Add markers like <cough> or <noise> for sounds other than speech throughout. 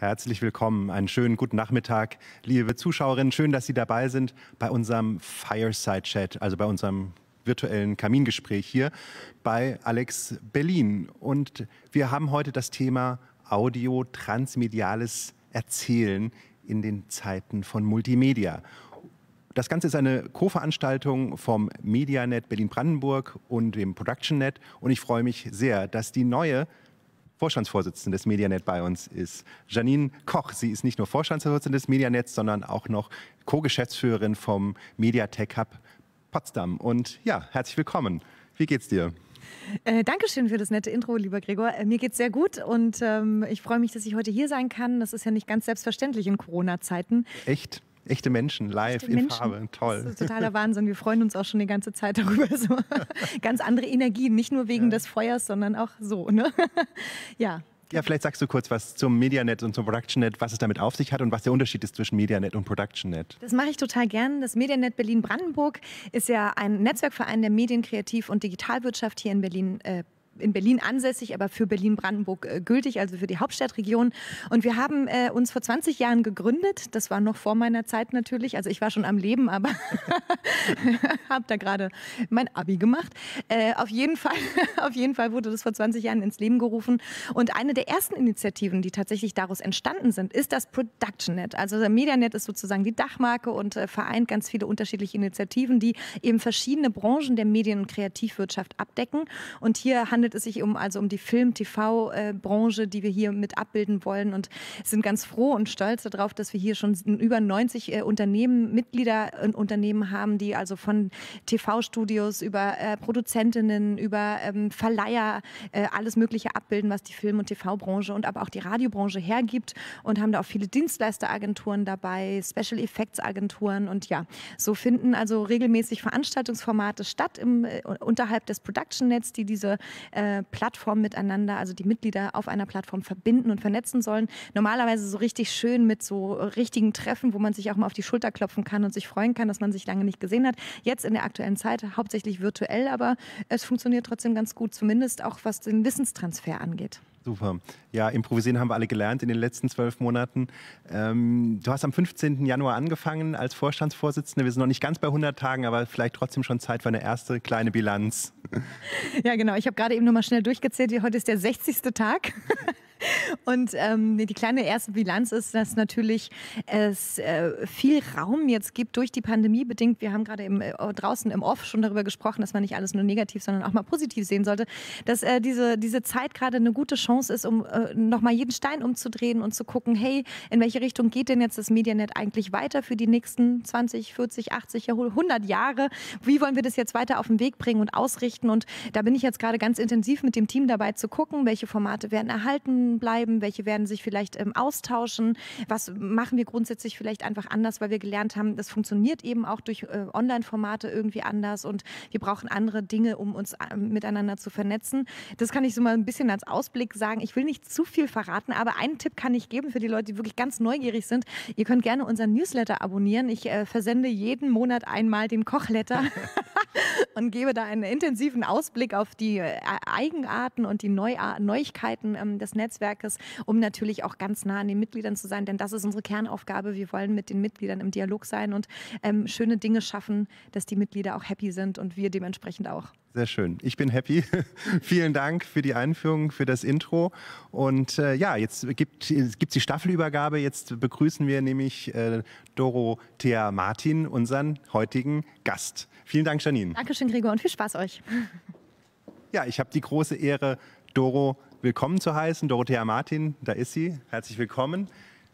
Herzlich willkommen, einen schönen guten Nachmittag, liebe Zuschauerinnen. Schön, dass Sie dabei sind bei unserem Fireside Chat, also bei unserem virtuellen Kamingespräch hier bei Alex Berlin. Und wir haben heute das Thema Audio, transmediales Erzählen in den Zeiten von Multimedia. Das Ganze ist eine Co-Veranstaltung vom MediaNet Berlin-Brandenburg und dem ProductionNet. Und ich freue mich sehr, dass die neue Vorstandsvorsitzende des Medianet bei uns ist. Janine Koch, sie ist nicht nur Vorstandsvorsitzende des Medianets, sondern auch noch Co-Geschäftsführerin vom Mediatech Hub Potsdam. Und ja, herzlich willkommen. Wie geht's dir? Äh, Dankeschön für das nette Intro, lieber Gregor. Äh, mir geht's sehr gut und ähm, ich freue mich, dass ich heute hier sein kann. Das ist ja nicht ganz selbstverständlich in Corona-Zeiten. Echt? Echte Menschen, live, Echte in Farbe, toll. Das ist totaler Wahnsinn. Wir freuen uns auch schon die ganze Zeit darüber. So. <laughs> Ganz andere Energien, nicht nur wegen ja. des Feuers, sondern auch so. Ne? <laughs> Ja. Ja, vielleicht sagst du kurz was zum MediaNet und zum ProductionNet, was es damit auf sich hat und was der Unterschied ist zwischen MediaNet und ProductionNet. Das mache ich total gern. Das MediaNet Berlin Brandenburg ist ja ein Netzwerkverein der Medien, Kreativ- und Digitalwirtschaft hier in Berlin äh, in Berlin ansässig, aber für Berlin-Brandenburg äh, gültig, also für die Hauptstadtregion. Und wir haben äh, uns vor 20 Jahren gegründet. Das war noch vor meiner Zeit natürlich. Also ich war schon am Leben, aber <laughs> habe da gerade mein Abi gemacht. Äh, auf, jeden Fall, <laughs> auf jeden Fall wurde das vor 20 Jahren ins Leben gerufen. Und eine der ersten Initiativen, die tatsächlich daraus entstanden sind, ist das ProductionNet. Also der MediaNet ist sozusagen die Dachmarke und äh, vereint ganz viele unterschiedliche Initiativen, die eben verschiedene Branchen der Medien- und Kreativwirtschaft abdecken. Und hier handelt handelt es sich um also um die Film-TV-Branche, die wir hier mit abbilden wollen und sind ganz froh und stolz darauf, dass wir hier schon über 90 äh, Unternehmen, Mitglieder und äh, Unternehmen haben, die also von TV-Studios über äh, Produzentinnen, über ähm, Verleiher äh, alles Mögliche abbilden, was die Film- und TV-Branche und aber auch die Radiobranche hergibt und haben da auch viele Dienstleisteragenturen dabei, Special Effects Agenturen und ja, so finden also regelmäßig Veranstaltungsformate statt im, äh, unterhalb des Production Nets, die diese äh, äh, Plattformen miteinander, also die Mitglieder auf einer Plattform verbinden und vernetzen sollen. Normalerweise so richtig schön mit so richtigen Treffen, wo man sich auch mal auf die Schulter klopfen kann und sich freuen kann, dass man sich lange nicht gesehen hat. Jetzt in der aktuellen Zeit hauptsächlich virtuell, aber es funktioniert trotzdem ganz gut, zumindest auch was den Wissenstransfer angeht. Super. Ja, improvisieren haben wir alle gelernt in den letzten zwölf Monaten. Ähm, du hast am 15. Januar angefangen als Vorstandsvorsitzende. Wir sind noch nicht ganz bei 100 Tagen, aber vielleicht trotzdem schon Zeit für eine erste kleine Bilanz. Ja, genau. Ich habe gerade eben nur mal schnell durchgezählt. Heute ist der 60. Tag. <laughs> Und ähm, die kleine erste Bilanz ist, dass natürlich es äh, viel Raum jetzt gibt durch die Pandemie bedingt. Wir haben gerade im, äh, draußen im Off schon darüber gesprochen, dass man nicht alles nur negativ, sondern auch mal positiv sehen sollte, dass äh, diese, diese Zeit gerade eine gute Chance ist, um äh, nochmal jeden Stein umzudrehen und zu gucken, hey, in welche Richtung geht denn jetzt das Mediennet eigentlich weiter für die nächsten 20, 40, 80, 100 Jahre? Wie wollen wir das jetzt weiter auf den Weg bringen und ausrichten? Und da bin ich jetzt gerade ganz intensiv mit dem Team dabei zu gucken, welche Formate werden erhalten, erhalten bleiben? Welche werden sich vielleicht ähm, austauschen? Was machen wir grundsätzlich vielleicht einfach anders, weil wir gelernt haben, das funktioniert eben auch durch äh, Online-Formate irgendwie anders und wir brauchen andere Dinge, um uns äh, miteinander zu vernetzen. Das kann ich so mal ein bisschen als Ausblick sagen. Ich will nicht zu viel verraten, aber einen Tipp kann ich geben für die Leute, die wirklich ganz neugierig sind. Ihr könnt gerne unseren Newsletter abonnieren. Ich äh, versende jeden Monat einmal den Kochletter. <laughs> und gebe da einen intensiven Ausblick auf die äh, Eigenarten und die Neuarten, Neuigkeiten ähm, des Netzwerkes, um natürlich auch ganz nah an den Mitgliedern zu sein, denn das ist unsere Kernaufgabe. Wir wollen mit den Mitgliedern im Dialog sein und ähm, schöne Dinge schaffen, dass die Mitglieder auch happy sind und wir dementsprechend auch. Sehr schön. Ich bin happy. <laughs> Vielen Dank für die Einführung, für das Intro. Und äh, ja, jetzt gibt es die Staffelübergabe. Jetzt begrüßen wir nämlich äh, Dorothea Martin, unseren heutigen Gast. Vielen Dank, Janine. Dankeschön, Gregor, und viel Spaß euch. <laughs> Ja, ich habe die große Ehre, Doro willkommen zu heißen. Dorothea Martin, da ist sie. Herzlich willkommen.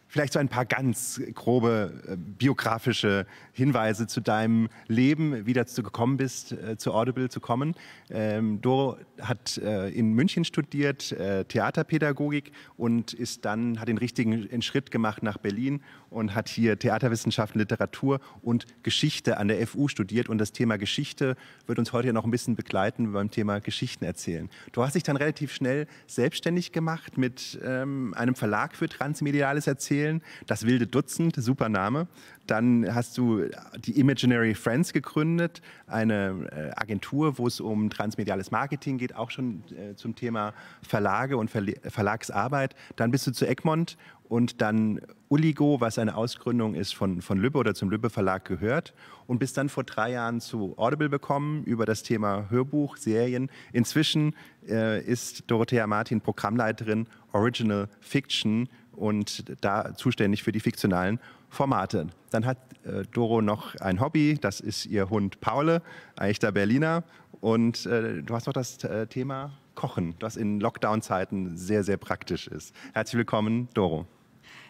Vielleicht so ein paar ganz grobe äh, biografische Hinweise zu deinem Leben, wie du dazu gekommen bist, äh, zu Audible zu kommen. Ähm, Doro hat äh, in München studiert, äh, Theaterpädagogik und ist dann, hat den richtigen Schritt gemacht nach Berlin und hat hier Theaterwissenschaften, Literatur und Geschichte an der FU studiert. Und das Thema Geschichte wird uns heute ja noch ein bisschen begleiten beim Thema Geschichten erzählen. Du hast dich dann relativ schnell selbstständig gemacht mit ähm, einem Verlag für transmediales Erzählen erzählen. Das wilde Dutzend, super Name. Dann hast du die Imaginary Friends gegründet, eine äh, Agentur, wo es um transmediales Marketing geht, auch schon äh, zum Thema Verlage und Verlagsarbeit. Dann bist du zu Egmont und dann Uligo, was eine Ausgründung ist von, von Lübbe oder zum Lübbe Verlag gehört und bist dann vor drei Jahren zu Audible bekommen über das Thema Hörbuch, Serien. Inzwischen äh, ist Dorothea Martin Programmleiterin Original Fiction und da zuständig für die fiktionalen Formate. Dann hat äh, Doro noch ein Hobby, das ist ihr Hund Paule, ein echter Berliner. Und äh, du hast noch das äh, Thema Kochen, das in Lockdown-Zeiten sehr, sehr praktisch ist. Herzlich willkommen, Doro.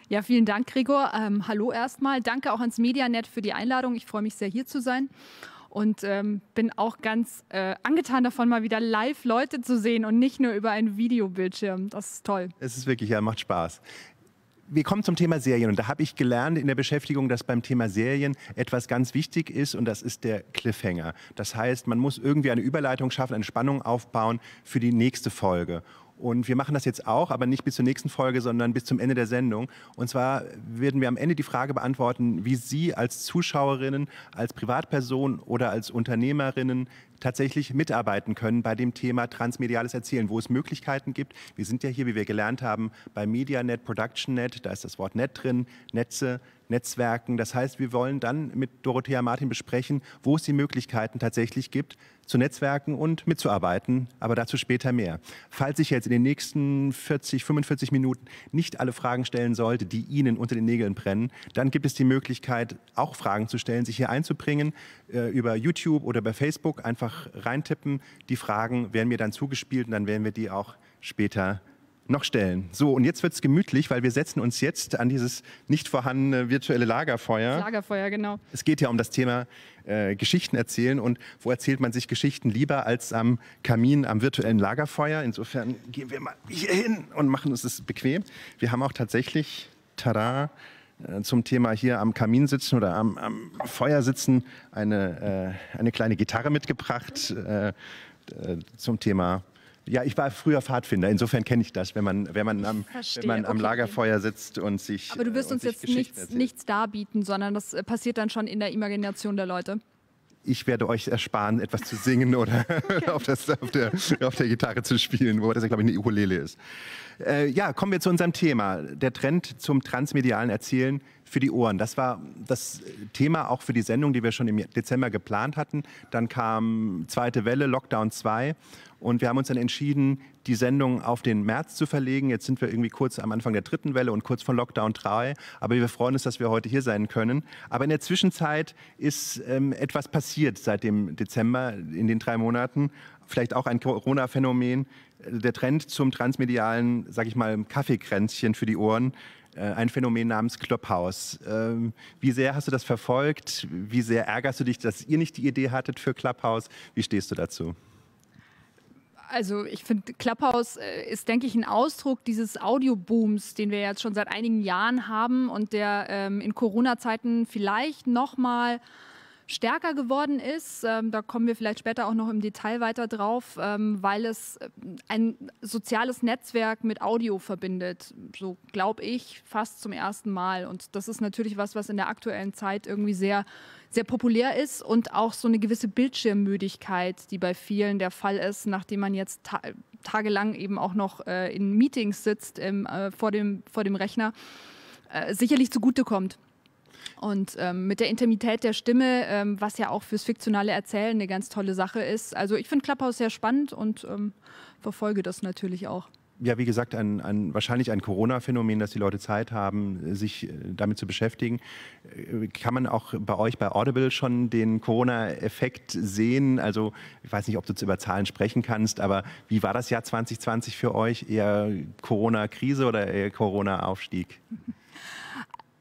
Ja, vielen Dank, Gregor. Ähm, hallo erstmal. Danke auch ans Medianet für die Einladung. Ich freue mich sehr, hier zu sein und ähm, bin auch ganz äh, angetan davon, mal wieder live Leute zu sehen und nicht nur über einen Videobildschirm. Das ist toll. Es ist wirklich, ja, macht Spaß wir kommen zum Thema Serien und da habe ich gelernt in der Beschäftigung, dass beim Thema Serien etwas ganz wichtig ist und das ist der Cliffhanger. Das heißt, man muss irgendwie eine Überleitung schaffen, eine Spannung aufbauen für die nächste Folge. Und wir machen das jetzt auch, aber nicht bis zur nächsten Folge, sondern bis zum Ende der Sendung. Und zwar werden wir am Ende die Frage beantworten, wie Sie als Zuschauerinnen, als Privatperson oder als Unternehmerinnen tatsächlich mitarbeiten können bei dem Thema transmediales Erzählen, wo es Möglichkeiten gibt. Wir sind ja hier, wie wir gelernt haben, bei MediaNet, ProductionNet, da ist das Wort Net drin, Netze, Netzwerken. Das heißt, wir wollen dann mit Dorothea Martin besprechen, wo es die Möglichkeiten tatsächlich gibt, zu netzwerken und mitzuarbeiten, aber dazu später mehr. Falls ich jetzt in den nächsten 40, 45 Minuten nicht alle Fragen stellen sollte, die Ihnen unter den Nägeln brennen, dann gibt es die Möglichkeit, auch Fragen zu stellen, sich hier einzubringen, äh, über YouTube oder bei Facebook einfach einfach reintippen. Die Fragen werden mir dann zugespielt und dann werden wir die auch später noch stellen. So, und jetzt wird es gemütlich, weil wir setzen uns jetzt an dieses nicht vorhandene virtuelle Lagerfeuer. Lagerfeuer, genau. Es geht ja um das Thema äh, Geschichten erzählen und wo erzählt man sich Geschichten lieber als am Kamin, am virtuellen Lagerfeuer. Insofern gehen wir mal hier hin und machen uns das bequem. Wir haben auch tatsächlich, tada, äh, zum Thema hier am Kamin sitzen oder am, am Feuer sitzen eine, äh, eine kleine Gitarre mitgebracht äh, äh zum Thema. Ja, ich war früher Pfadfinder, insofern kenne ich das, wenn man, wenn man, am, wenn man okay. am Lagerfeuer sitzt und sich. Aber du wirst äh, uns jetzt nichts, nichts darbieten, sondern das passiert dann schon in der Imagination der Leute ich werde euch ersparen, etwas zu singen oder <laughs> <laughs> auf, das, auf, der, auf, der, Gitarre zu spielen, wo das ja, glaube ich, eine Ukulele ist. Äh, ja, kommen wir zu unserem Thema. Der Trend zum transmedialen Erzählen für die Ohren. Das war das Thema auch für die Sendung, die wir schon im Dezember geplant hatten. Dann kam zweite Welle, Lockdown 2. Und wir haben uns dann entschieden, die Sendung auf den März zu verlegen. Jetzt sind wir irgendwie kurz am Anfang der dritten Welle und kurz von Lockdown 3. Aber wir freuen uns, dass wir heute hier sein können. Aber in der Zwischenzeit ist ähm, etwas passiert seit dem Dezember in den drei Monaten. Vielleicht auch ein Corona-Phänomen. Der Trend zum transmedialen, sag ich mal, Kaffeekränzchen für die Ohren äh, ein Phänomen namens Clubhouse. Ähm, wie sehr hast du das verfolgt? Wie sehr ärgerst du dich, dass ihr nicht die Idee hattet für Clubhouse? Wie stehst du dazu? Also ich finde, Clubhouse äh, ist, denke ich, ein Ausdruck dieses Audiobooms, den wir jetzt schon seit einigen Jahren haben und der ähm, in Corona-Zeiten vielleicht nochmal... mal stärker geworden ist. Ähm, da kommen wir vielleicht später auch noch im Detail weiter drauf, ähm, weil es äh, ein soziales Netzwerk mit Audio verbindet. So glaube ich fast zum ersten Mal. Und das ist natürlich was, was in der aktuellen Zeit irgendwie sehr, sehr populär ist und auch so eine gewisse Bildschirmmüdigkeit, die bei vielen der Fall ist, nachdem man jetzt ta tagelang eben auch noch äh, in Meetings sitzt im, äh, vor, dem, vor dem Rechner, sicherlich zugutekommt. Und ähm, mit der Intimität der Stimme, ähm, was ja auch fürs fiktionale Erzählen eine ganz tolle Sache ist. Also ich finde Clubhouse sehr spannend und ähm, verfolge das natürlich auch ja, wie gesagt, ein, ein wahrscheinlich ein Corona-Phänomen, dass die Leute Zeit haben, sich äh, damit zu beschäftigen. Äh, kann man auch bei euch bei Audible schon den Corona-Effekt sehen? Also, ich weiß nicht, ob du jetzt über Zahlen sprechen kannst, aber wie war das Jahr 2020 für euch? Eher Corona-Krise oder eher Corona-Aufstieg? Mhm. <laughs>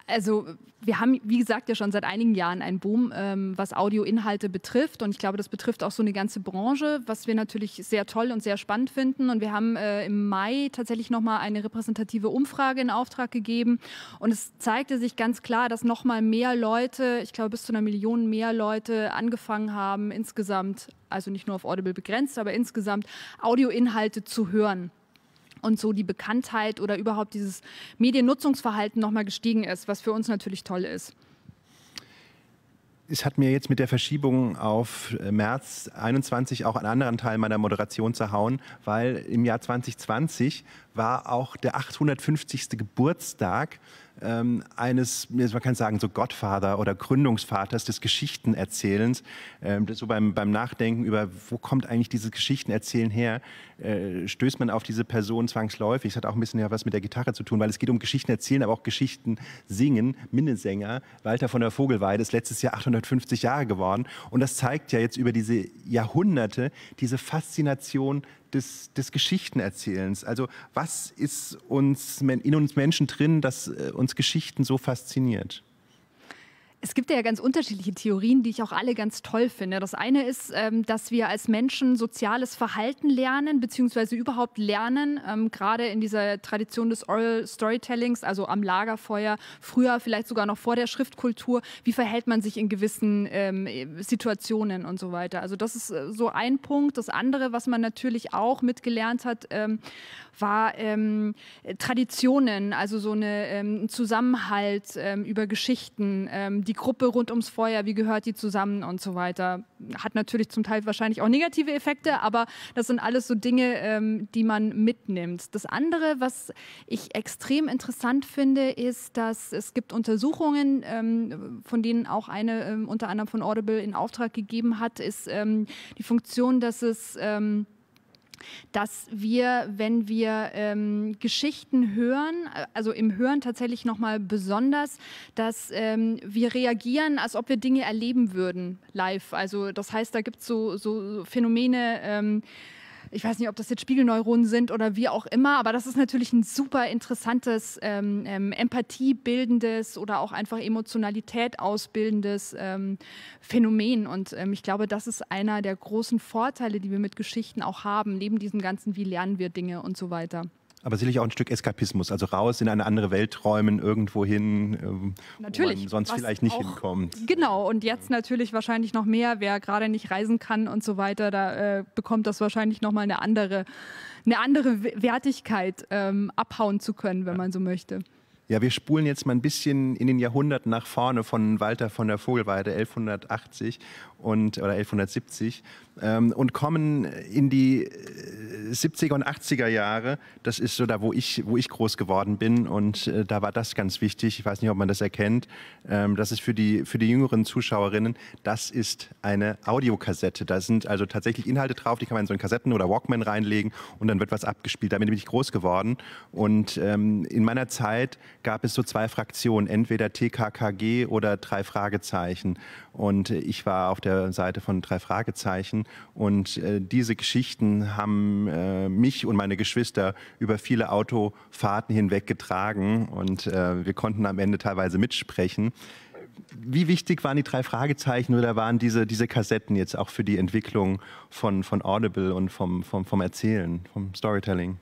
also wir haben, wie gesagt, ja schon seit einigen Jahren einen Boom, ähm, was Audioinhalte betrifft. Und ich glaube, das betrifft auch so eine ganze Branche, was wir natürlich sehr toll und sehr spannend finden. Und wir haben äh, im Mai tatsächlich nochmal eine repräsentative Umfrage in Auftrag gegeben. Und es zeigte sich ganz klar, dass nochmal mehr Leute, ich glaube bis zu einer Million mehr Leute angefangen haben, insgesamt, also nicht nur auf Audible begrenzt, aber insgesamt Audioinhalte zu hören und so die Bekanntheit oder überhaupt dieses Mediennutzungsverhalten nochmal gestiegen ist, was für uns natürlich toll ist. Es hat mir jetzt mit der Verschiebung auf äh, März 21 auch einen anderen Teil meiner Moderation zerhauen, weil im Jahr 2020 war auch der 850. Geburtstag ähm, eines, man kann sagen, so Gottvater oder Gründungsvaters des Geschichtenerzählens. Ähm, so beim, beim Nachdenken über, wo kommt eigentlich dieses Geschichtenerzählen her, äh, stößt man auf diese Person zwangsläufig. Es hat auch ein bisschen ja was mit der Gitarre zu tun, weil es geht um Geschichtenerzählen, aber auch Geschichten singen. Minnesänger, Walter von der Vogelweide, ist letztes Jahr 850 Jahre geworden. Und das zeigt ja jetzt über diese Jahrhunderte diese Faszination des, des Geschichtenerzählens. Also was ist uns in uns Menschen drin, das äh, uns Geschichten so fasziniert? Es gibt ja ganz unterschiedliche Theorien, die ich auch alle ganz toll finde. Das eine ist, ähm, dass wir als Menschen soziales Verhalten lernen, beziehungsweise überhaupt lernen, ähm, gerade in dieser Tradition des Oral Storytellings, also am Lagerfeuer, früher vielleicht sogar noch vor der Schriftkultur, wie verhält man sich in gewissen ähm, Situationen und so weiter. Also das ist äh, so ein Punkt. Das andere, was man natürlich auch mitgelernt hat, war ähm, Traditionen, also so eine, ähm, Zusammenhalt ähm, über Geschichten, ähm, die Gruppe rund ums Feuer, wie gehört die zusammen und so weiter. Hat natürlich zum Teil wahrscheinlich auch negative Effekte, aber das sind alles so Dinge, ähm, die man mitnimmt. Das andere, was ich extrem interessant finde, ist, dass es gibt Untersuchungen, ähm, von denen auch eine unter anderem von Audible in Auftrag gegeben hat, ist die Funktion, dass es ähm, dass wir, wenn wir ähm, Geschichten hören, äh, also im Hören tatsächlich nochmal besonders, dass ähm, wir reagieren, als ob wir Dinge erleben würden live. Also das heißt, da gibt es so, so Phänomene, ähm, ich weiß nicht, ob das jetzt Spiegelneuronen sind oder wie auch immer, aber das ist natürlich ein super interessantes, ähm, ähm, empathiebildendes oder auch einfach Emotionalität ausbildendes ähm, Phänomen. Und ähm, ich glaube, das ist einer der großen Vorteile, die wir mit Geschichten auch haben, neben diesem ganzen, wie lernen wir Dinge und so weiter aber sicherlich auch ein Stück Eskapismus, also raus in eine andere Welt träumen, irgendwo hin, ähm, natürlich, wo man sonst vielleicht nicht auch, hinkommt. Genau, und jetzt natürlich wahrscheinlich noch mehr, wer gerade nicht reisen kann und so weiter, da äh, bekommt das wahrscheinlich nochmal eine andere, eine andere Wertigkeit, ähm, abhauen zu können, wenn man so möchte. Ja, wir spulen jetzt mal ein bisschen in den Jahrhunderten nach vorne von Walter von der Vogelweide 1180 und, oder 1170 ähm, und kommen in die 70er äh, und 80er Jahre. Das ist so da, wo ich, wo ich groß geworden bin und äh, da war das ganz wichtig. Ich weiß nicht, ob man das erkennt. Ähm, das ist für die, für die jüngeren Zuschauerinnen, das ist eine Audiokassette. Da sind also tatsächlich Inhalte drauf, die kann man in so einen Kassetten- oder Walkman reinlegen und dann wird was abgespielt. Damit bin ich groß geworden und ähm, in meiner Zeit gab es so zwei Fraktionen, entweder TKKG oder drei Fragezeichen. Und äh, ich war auf der Seite von drei Fragezeichen und äh, diese Geschichten haben äh, mich und meine Geschwister über viele Autofahrten hinweg getragen. Und äh, wir konnten am Ende teilweise mitsprechen. Wie wichtig waren die drei Fragezeichen oder waren diese, diese Kassetten jetzt auch für die Entwicklung von, von Audible und vom, vom, vom Erzählen, vom Storytelling?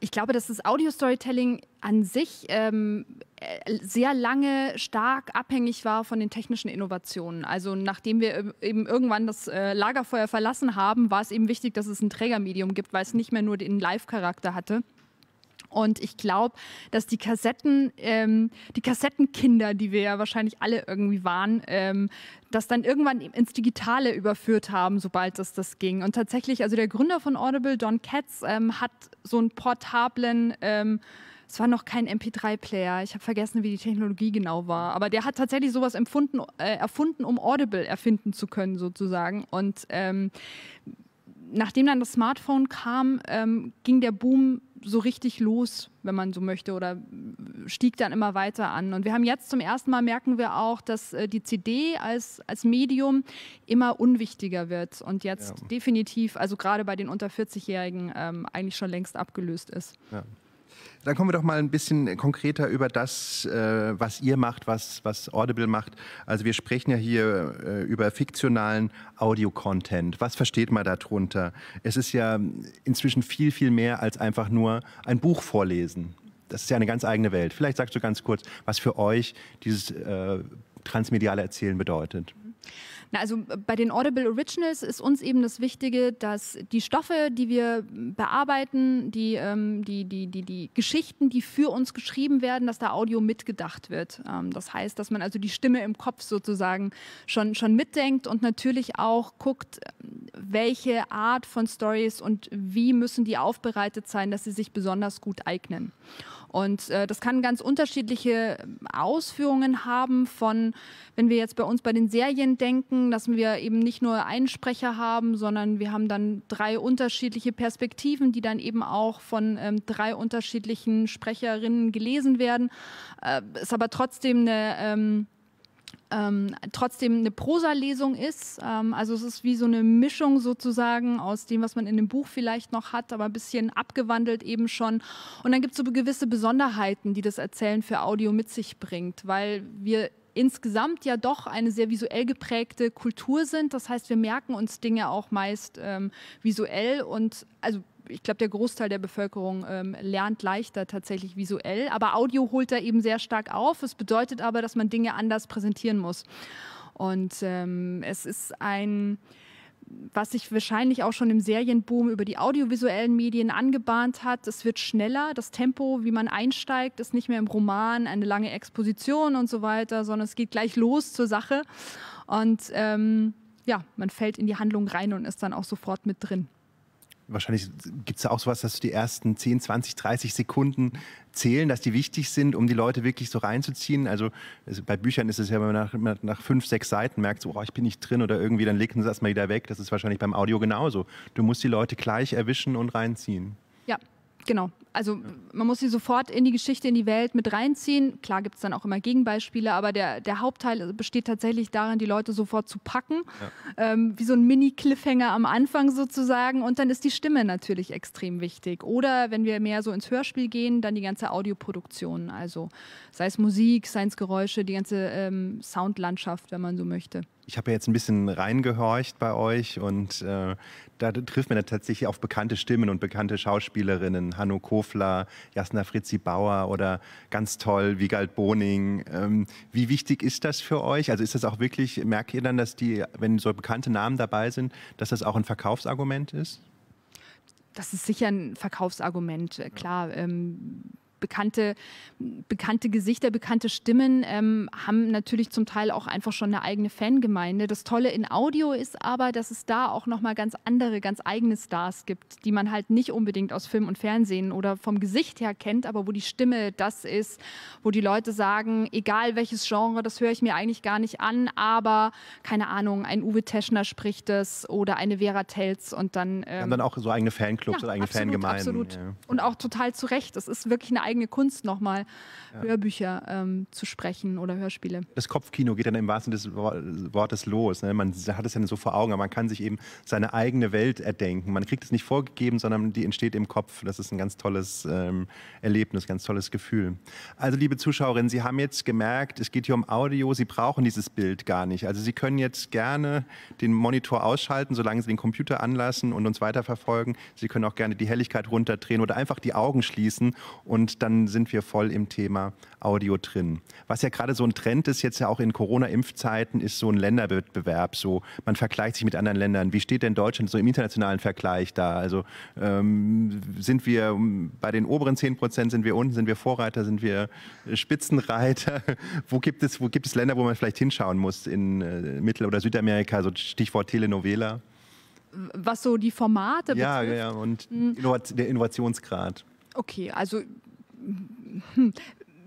Ich glaube, dass das Audio-Storytelling an sich ähm, äh, sehr lange stark abhängig war von den technischen Innovationen. Also nachdem wir äh, eben irgendwann das äh, Lagerfeuer verlassen haben, war es eben wichtig, dass es ein Trägermedium gibt, weil es nicht mehr nur den Live-Charakter hatte. Und ich glaube, dass die Kassetten, ähm, die Kassettenkinder, die wir ja wahrscheinlich alle irgendwie waren, ähm, das dann irgendwann ins Digitale überführt haben, sobald es das ging. Und tatsächlich, also der Gründer von Audible, Don Katz, ähm, hat so einen portablen ähm, es war noch kein MP3-Player. Ich habe vergessen, wie die Technologie genau war. Aber der hat tatsächlich sowas äh, erfunden, um Audible erfinden zu können, sozusagen. Und ähm, nachdem dann das Smartphone kam, ähm, ging der Boom so richtig los, wenn man so möchte, oder äh, stieg dann immer weiter an. Und wir haben jetzt zum ersten Mal merken wir auch, dass äh, die CD als, als Medium immer unwichtiger wird und jetzt ja. definitiv, also gerade bei den unter 40-Jährigen, ähm, eigentlich schon längst abgelöst ist. Ja dann kommen wir doch mal ein bisschen konkreter über das, äh, was ihr macht, was, was Audible macht. Also wir sprechen ja hier äh, über fiktionalen Audio-Content. Was versteht man darunter? Es ist ja inzwischen viel, viel mehr als einfach nur ein Buch vorlesen. Das ist ja eine ganz eigene Welt. Vielleicht sagst du ganz kurz, was für euch dieses äh, transmediale Erzählen bedeutet. Mhm. Na, also äh, bei den Audible Originals ist uns eben das Wichtige, dass die Stoffe, die wir hm, bearbeiten, die, ähm, die, die, die, die Geschichten, die für uns geschrieben werden, dass da Audio mitgedacht wird. Ähm, das heißt, dass man also die Stimme im Kopf sozusagen schon, schon mitdenkt und natürlich auch guckt, welche Art von Stories und wie müssen die aufbereitet sein, dass sie sich besonders gut eignen. Und äh, das kann ganz unterschiedliche ähm, Ausführungen haben von, wenn wir jetzt bei uns bei den Serien denken, dass wir eben nicht nur einen Sprecher haben, sondern wir haben dann drei unterschiedliche Perspektiven, die dann eben auch von ähm, drei unterschiedlichen Sprecherinnen gelesen werden. Äh, ist aber trotzdem eine... Ähm, ähm, trotzdem eine Prosa-Lesung ist. Ähm, also es ist wie so eine Mischung sozusagen aus dem, was man in dem Buch vielleicht noch hat, aber ein bisschen abgewandelt eben schon. Und dann gibt es so gewisse Besonderheiten, die das Erzählen für Audio mit sich bringt, weil wir insgesamt ja doch eine sehr visuell geprägte Kultur sind. Das heißt, wir merken uns Dinge auch meist ähm, visuell und also ich glaube, der Großteil der Bevölkerung ähm, lernt leichter tatsächlich visuell, aber Audio holt da eben sehr stark auf. Es bedeutet aber, dass man Dinge anders präsentieren muss. Und ähm, es ist ein was sich wahrscheinlich auch schon im Serienboom über die audiovisuellen Medien angebahnt hat. Es wird schneller, das Tempo, wie man einsteigt, ist nicht mehr im Roman eine lange Exposition und so weiter, sondern es geht gleich los zur Sache. Und ähm, ja, man fällt in die Handlung rein und ist dann auch sofort mit drin wahrscheinlich gibt es da auch sowas, dass die ersten 10, 20, 30 Sekunden zählen, dass die wichtig sind, um die Leute wirklich so reinzuziehen. Also, also bei Büchern ist es ja, wenn man nach, nach fünf, sechs Seiten merkt, so, oh, ich bin nicht drin oder irgendwie, dann legen sie das erstmal wieder weg. Das ist wahrscheinlich beim Audio genauso. Du musst die Leute gleich erwischen und reinziehen. Ja, genau also man muss sie sofort in die Geschichte, in die Welt mit reinziehen. Klar gibt es dann auch immer Gegenbeispiele, aber der, der Hauptteil besteht tatsächlich darin, die Leute sofort zu packen. Ja. Ähm, wie so ein Mini-Cliffhanger am Anfang sozusagen. Und dann ist die Stimme natürlich extrem wichtig. Oder wenn wir mehr so ins Hörspiel gehen, dann die ganze Audioproduktion. Also sei es Musik, sei es Geräusche, die ganze ähm, Soundlandschaft, wenn man so möchte. Ich habe ja jetzt ein bisschen reingehorcht bei euch und äh, da trifft man ja tatsächlich auf bekannte Stimmen und bekannte Schauspielerinnen. Hanno Kof Kofler, Jasna Fritzi Bauer oder ganz toll Wiegald Boning. Ähm, wie wichtig ist das für euch? Also ist das auch wirklich, merkt ihr dann, dass die, wenn so bekannte Namen dabei sind, dass das auch ein Verkaufsargument ist? Das ist sicher ein Verkaufsargument, äh, klar. Ja. Ähm, bekannte, bekannte Gesichter, bekannte Stimmen ähm, haben natürlich zum Teil auch einfach schon eine eigene Fangemeinde. Das Tolle in Audio ist aber, dass es da auch nochmal ganz andere, ganz eigene Stars gibt, die man halt nicht unbedingt aus Film und Fernsehen oder vom Gesicht her kennt, aber wo die Stimme das ist, wo die Leute sagen, egal welches Genre, das höre ich mir eigentlich gar nicht an, aber keine Ahnung, ein Uwe Teschner spricht es oder eine Vera Telz und dann... Ähm, haben dann auch so eigene Fanclubs ja, oder eigene absolut, Fangemeinden. Absolut. Ja. Und auch total zu Recht. Es ist wirklich eine eigene Kunst nochmal ja. Hörbücher ähm, zu sprechen oder Hörspiele. Das Kopfkino geht dann im wahrsten des Wortes los. Ne? Man hat es ja so vor Augen, aber man kann sich eben seine eigene Welt erdenken. Man kriegt es nicht vorgegeben, sondern die entsteht im Kopf. Das ist ein ganz tolles ähm, Erlebnis, ganz tolles Gefühl. Also liebe Zuschauerinnen, Sie haben jetzt gemerkt, es geht hier um Audio. Sie brauchen dieses Bild gar nicht. Also Sie können jetzt gerne den Monitor ausschalten, solange Sie den Computer anlassen und uns weiterverfolgen. Sie können auch gerne die Helligkeit runterdrehen oder einfach die Augen schließen und dann sind wir voll im Thema Audio drin. Was ja gerade so ein Trend ist, jetzt ja auch in Corona-Impfzeiten, ist so ein Länderwettbewerb. So, man vergleicht sich mit anderen Ländern. Wie steht denn Deutschland so im internationalen Vergleich da? Also ähm, sind wir ähm, bei den oberen 10 Prozent, sind wir unten, sind wir Vorreiter, sind wir äh, Spitzenreiter? <laughs> wo, gibt es, wo gibt es Länder, wo man vielleicht hinschauen muss in äh, Mittel- oder Südamerika, so Stichwort Telenovela? Was so die Formate ja, betrifft. Ja, und hm. der Innovationsgrad. Okay, also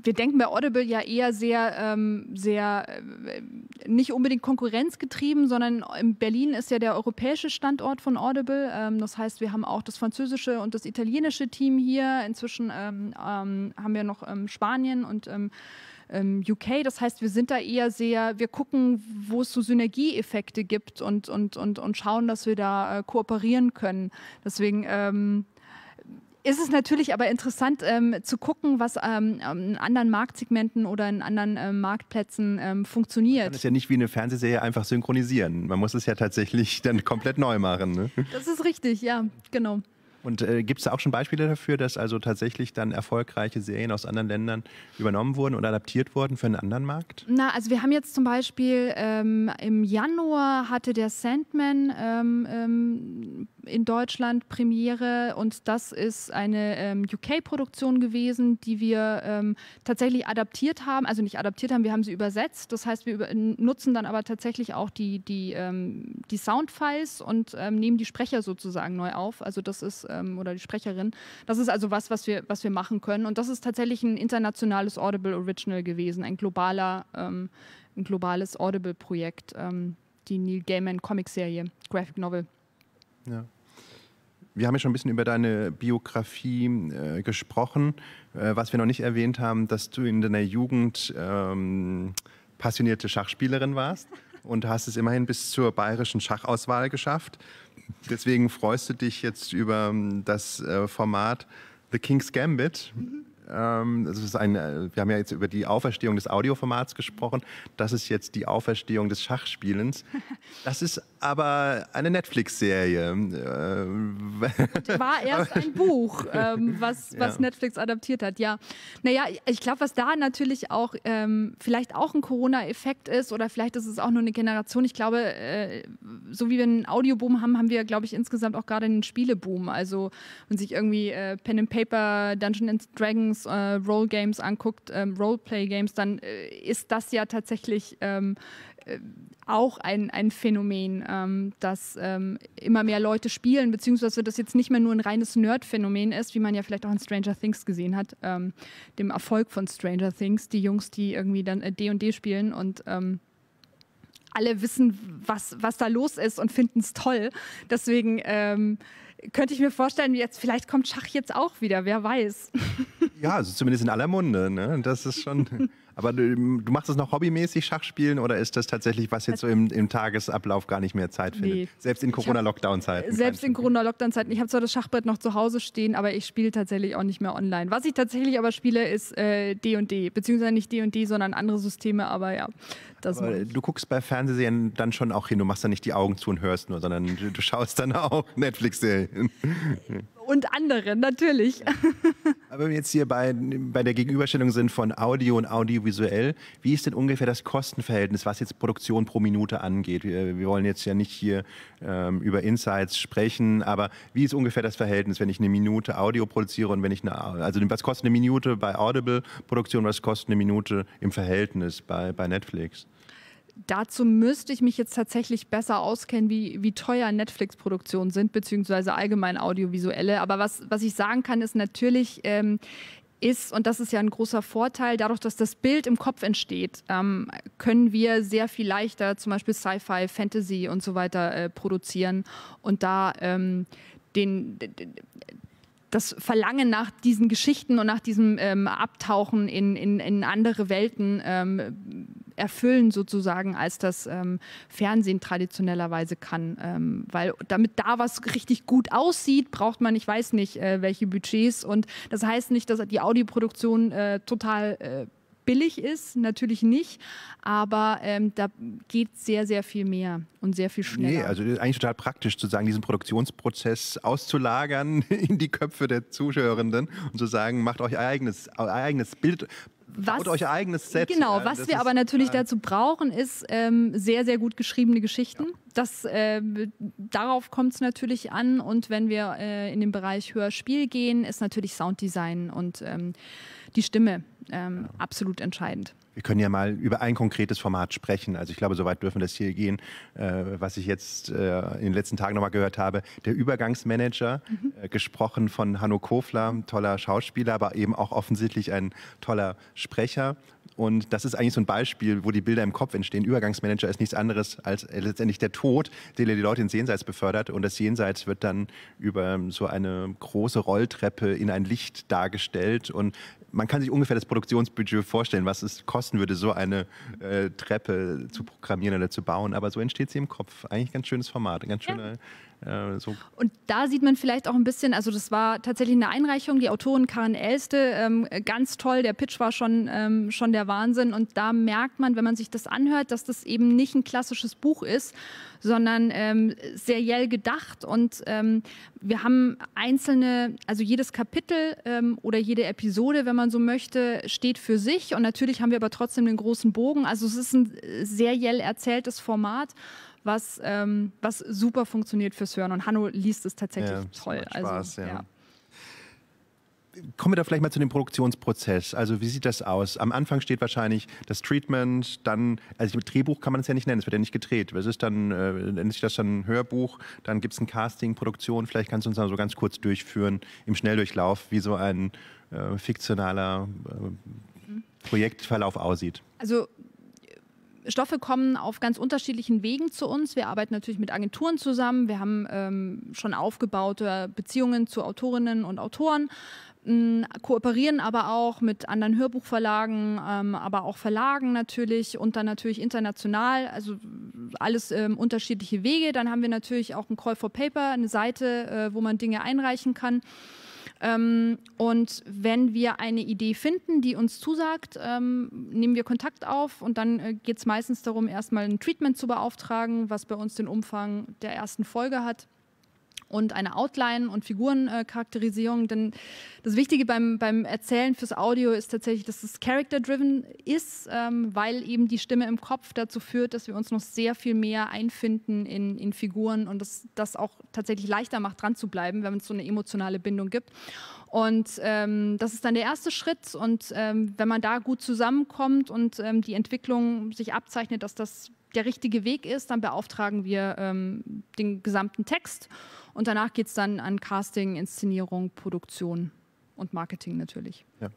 wir denken bei Audible ja eher sehr, ähm, sehr äh, nicht unbedingt konkurrenzgetrieben, sondern in Berlin ist ja der europäische Standort von Audible. Ähm, das heißt, wir haben auch das französische und das italienische Team hier. Inzwischen ähm, ähm haben wir noch ähm, Spanien und ähm, UK. Das heißt, wir sind da eher sehr, wir gucken, wo es so Synergieeffekte gibt und, und, und, und schauen, dass wir da äh, kooperieren können. Deswegen ist es natürlich aber interessant ähm, zu gucken, was ähm, ähm in anderen Marktsegmenten oder in anderen ähm, Marktplätzen ähm, funktioniert. Man kann es ja nicht wie eine Fernsehserie einfach synchronisieren. Man muss es ja tatsächlich dann komplett neu machen. Ne? Das ist richtig, ja, genau. Und äh, gibt es da auch schon Beispiele dafür, dass also tatsächlich dann erfolgreiche Serien aus anderen Ländern übernommen wurden und adaptiert wurden für einen anderen Markt? Na, also wir haben jetzt zum Beispiel ähm, im Januar hatte der Sandman ähm, ähm, in Deutschland Premiere und das ist eine ähm, UK-Produktion gewesen, die wir ähm, tatsächlich adaptiert haben, also nicht adaptiert haben, wir haben sie übersetzt. Das heißt, wir über nutzen dann aber tatsächlich auch die, die, ähm, die Soundfiles und nehmen die Sprecher sozusagen neu auf. Also das ist ähm, oder die Sprecherin. Das ist also was, was wir, was wir machen können. Und das ist tatsächlich ein internationales Audible Original gewesen, ein globaler, ähm, ein globales Audible-Projekt, ähm, die Neil Gaiman Comic-Serie, Graphic Novel. Ja. Wir haben ja schon ein bisschen über deine Biografie äh, gesprochen. Äh, was wir noch nicht erwähnt haben, dass du in deiner Jugend ähm, passionierte Schachspielerin warst und hast es immerhin bis zur bayerischen Schachauswahl geschafft. Deswegen freust du dich jetzt über ähm, das äh, Format The King's Gambit. Mhm. Ähm, das ist ein, äh, wir haben ja jetzt über die Auferstehung des Audioformats gesprochen. Das ist jetzt die Auferstehung des Schachspielens. <laughs> Das ist aber eine Netflix-Serie. Äh, war erst ein Buch, ähm, was, <laughs> was ja. Netflix adaptiert hat. Ja, naja, ich glaube, was da natürlich auch ähm, vielleicht auch ein Corona-Effekt ist oder vielleicht ist es auch nur eine Generation. Ich glaube, äh, so wie wir einen Audioboom haben, haben wir, glaube ich, insgesamt auch gerade einen Spieleboom. Also, wenn sich irgendwie äh, Pen and Paper, Dungeon and Dragons morgens äh, Role Games anguckt, ähm, Roleplay Games, dann äh, ist das ja tatsächlich ähm, äh, auch ein, ein Phänomen, ähm, dass ähm, immer mehr Leute spielen, beziehungsweise das jetzt nicht mehr nur ein reines Nerd-Phänomen ist, wie man ja vielleicht auch in Stranger Things gesehen hat, ähm, dem Erfolg von Stranger Things, die Jungs, die irgendwie dann D&D äh, spielen und ähm, alle wissen, was, was da los ist und finden es toll. Deswegen könnte ich mir vorstellen, jetzt, vielleicht kommt Schach jetzt auch wieder, wer weiß. Ja, also zumindest in aller Munde. Ne? Das ist schon. <laughs> Aber du, ähm, du, machst es noch hobbymäßig Schachspielen oder ist das tatsächlich, was jetzt so im, im Tagesablauf gar nicht mehr Zeit findet? Nee. Selbst in Corona-Lockdown-Zeiten. Äh, selbst in ne? Corona-Lockdown-Zeiten. Ich habe zwar das Schachbrett noch zu Hause stehen, aber ich spiele tatsächlich auch nicht mehr online. Was ich tatsächlich aber spiele, ist D&D. Äh, &D. Beziehungsweise nicht D&D, sondern andere Systeme, aber ja. Das Aber du guckst bei Fernsehserien dann schon auch hin. Du machst dann nicht die Augen zu und hörst nur, sondern du, du schaust dann auch <laughs> Netflix-Serien und anderen, natürlich. Ja. Aber wenn wir jetzt hier bei, bei der Gegenüberstellung sind von Audio und Audiovisuell, wie ist denn ungefähr das Kostenverhältnis, was jetzt Produktion pro Minute angeht? Wir, wir wollen jetzt ja nicht hier ähm, über Insights sprechen, aber wie ist ungefähr das Verhältnis, wenn ich eine Minute Audio produziere und wenn ich eine, also was kostet eine Minute bei Audible-Produktion, was kostet eine Minute im Verhältnis bei, bei Netflix? Dazu müsste ich mich jetzt tatsächlich besser auskennen, wie, wie teuer Netflix-Produktionen sind, beziehungsweise allgemein audiovisuelle. Aber was, was ich sagen kann, ist natürlich, ähm, ist, und das ist ja ein großer Vorteil, dadurch, dass das Bild im Kopf entsteht, ähm, können wir sehr viel leichter zum Beispiel Sci-Fi, Fantasy und so weiter äh, produzieren und da ähm, den, das Verlangen nach diesen Geschichten und nach diesem ähm, Abtauchen in, in, in andere Welten ähm, erfüllen sozusagen, als das ähm, Fernsehen traditionellerweise kann. Ähm, weil damit da was richtig gut aussieht, braucht man, ich weiß nicht, äh, welche Budgets. Und das heißt nicht, dass die Audioproduktion äh, total äh, billig ist, natürlich nicht, aber ähm, da geht sehr, sehr viel mehr und sehr viel schneller. Nee, also eigentlich total praktisch zu sagen, diesen Produktionsprozess auszulagern <laughs> in die Köpfe der Zuhörenden und zu sagen, macht euch eigenes, euer eigenes Bild, was, Baut euch eigenes Set. Genau, ja, was wir ist, aber natürlich äh, dazu brauchen, ist ähm, sehr, sehr gut geschriebene Geschichten. Ja. Das, äh, darauf kommt es natürlich an. Und wenn wir äh, in den Bereich Hörspiel gehen, ist natürlich Sounddesign und ähm, die Stimme ähm, ja. absolut entscheidend wir können ja mal über ein konkretes Format sprechen. Also ich glaube, soweit dürfen wir das hier gehen. Äh, was ich jetzt äh, in den letzten Tagen nochmal gehört habe, der Übergangsmanager, mhm. äh, gesprochen von Hanno Kofler, toller Schauspieler, aber eben auch offensichtlich ein toller Sprecher. Und das ist eigentlich so ein Beispiel, wo die Bilder im Kopf entstehen. Übergangsmanager ist nichts anderes als äh, letztendlich der Tod, der die Leute ins Jenseits befördert. Und das Jenseits wird dann über so eine große Rolltreppe in ein Licht dargestellt. Und man kann sich ungefähr das Produktionsbudget vorstellen, was es kosten würde, so eine äh, Treppe zu programmieren oder zu bauen. Aber so entsteht sie im Kopf. Eigentlich ein ganz schönes Format, ein ganz schöner. Ja so. Und da sieht man vielleicht auch ein bisschen, also das war tatsächlich eine Einreichung, die Autorin Karin Elste, ähm, ganz toll, der Pitch war schon, ähm, schon der Wahnsinn. Und da merkt man, wenn man sich das anhört, dass das eben nicht ein klassisches Buch ist, sondern ähm, seriell gedacht. Und ähm, wir haben einzelne, also jedes Kapitel ähm, oder jede Episode, wenn man so möchte, steht für sich. Und natürlich haben wir aber trotzdem den großen Bogen. Also es ist ein äh, seriell erzähltes Format was, ähm, was super funktioniert fürs Hören. Und Hanno liest es tatsächlich ja, toll. Also, Spaß, also, ja. ja. Kommen wir da vielleicht mal zu dem Produktionsprozess. Also wie sieht das aus? Am Anfang steht wahrscheinlich das Treatment, dann, also Drehbuch kann man es ja nicht nennen, es wird ja nicht gedreht. Es ist dann, äh, nennt sich das dann Hörbuch, dann gibt es ein Casting, Produktion. Vielleicht kannst du uns da so ganz kurz durchführen, im Schnelldurchlauf, wie so ein äh, fiktionaler äh, mhm. Projektverlauf aussieht. Also Stoffe kommen auf ganz unterschiedlichen Wegen zu uns. Wir arbeiten natürlich mit Agenturen zusammen. Wir haben ähm, schon aufgebaute Beziehungen zu Autorinnen und Autoren, ähm, kooperieren aber auch mit anderen Hörbuchverlagen, ähm, aber auch Verlagen natürlich und dann natürlich international. Also alles ähm, unterschiedliche Wege. Dann haben wir natürlich auch ein Call for Paper, eine Seite, äh, wo man Dinge einreichen kann. Ähm, und wenn wir eine Idee finden, die uns zusagt, ähm, nehmen wir Kontakt auf und dann äh, geht es meistens darum, erstmal ein Treatment zu beauftragen, was bei uns den Umfang der ersten Folge hat und eine Outline und Figurencharakterisierung. Äh, Denn das Wichtige beim, beim Erzählen fürs Audio ist tatsächlich, dass es character-driven ist, ähm, weil eben die Stimme im Kopf dazu führt, dass wir uns noch sehr viel mehr einfinden in, in Figuren und das, das auch tatsächlich leichter macht, dran zu bleiben, wenn es so eine emotionale Bindung gibt. Und ähm, das ist dann der erste Schritt. Und ähm, wenn man da gut zusammenkommt und ähm, die Entwicklung sich abzeichnet, dass das der richtige Weg ist, dann beauftragen wir ähm, den gesamten Text und danach geht es dann an Casting, Inszenierung, Produktion und Marketing natürlich. Ja.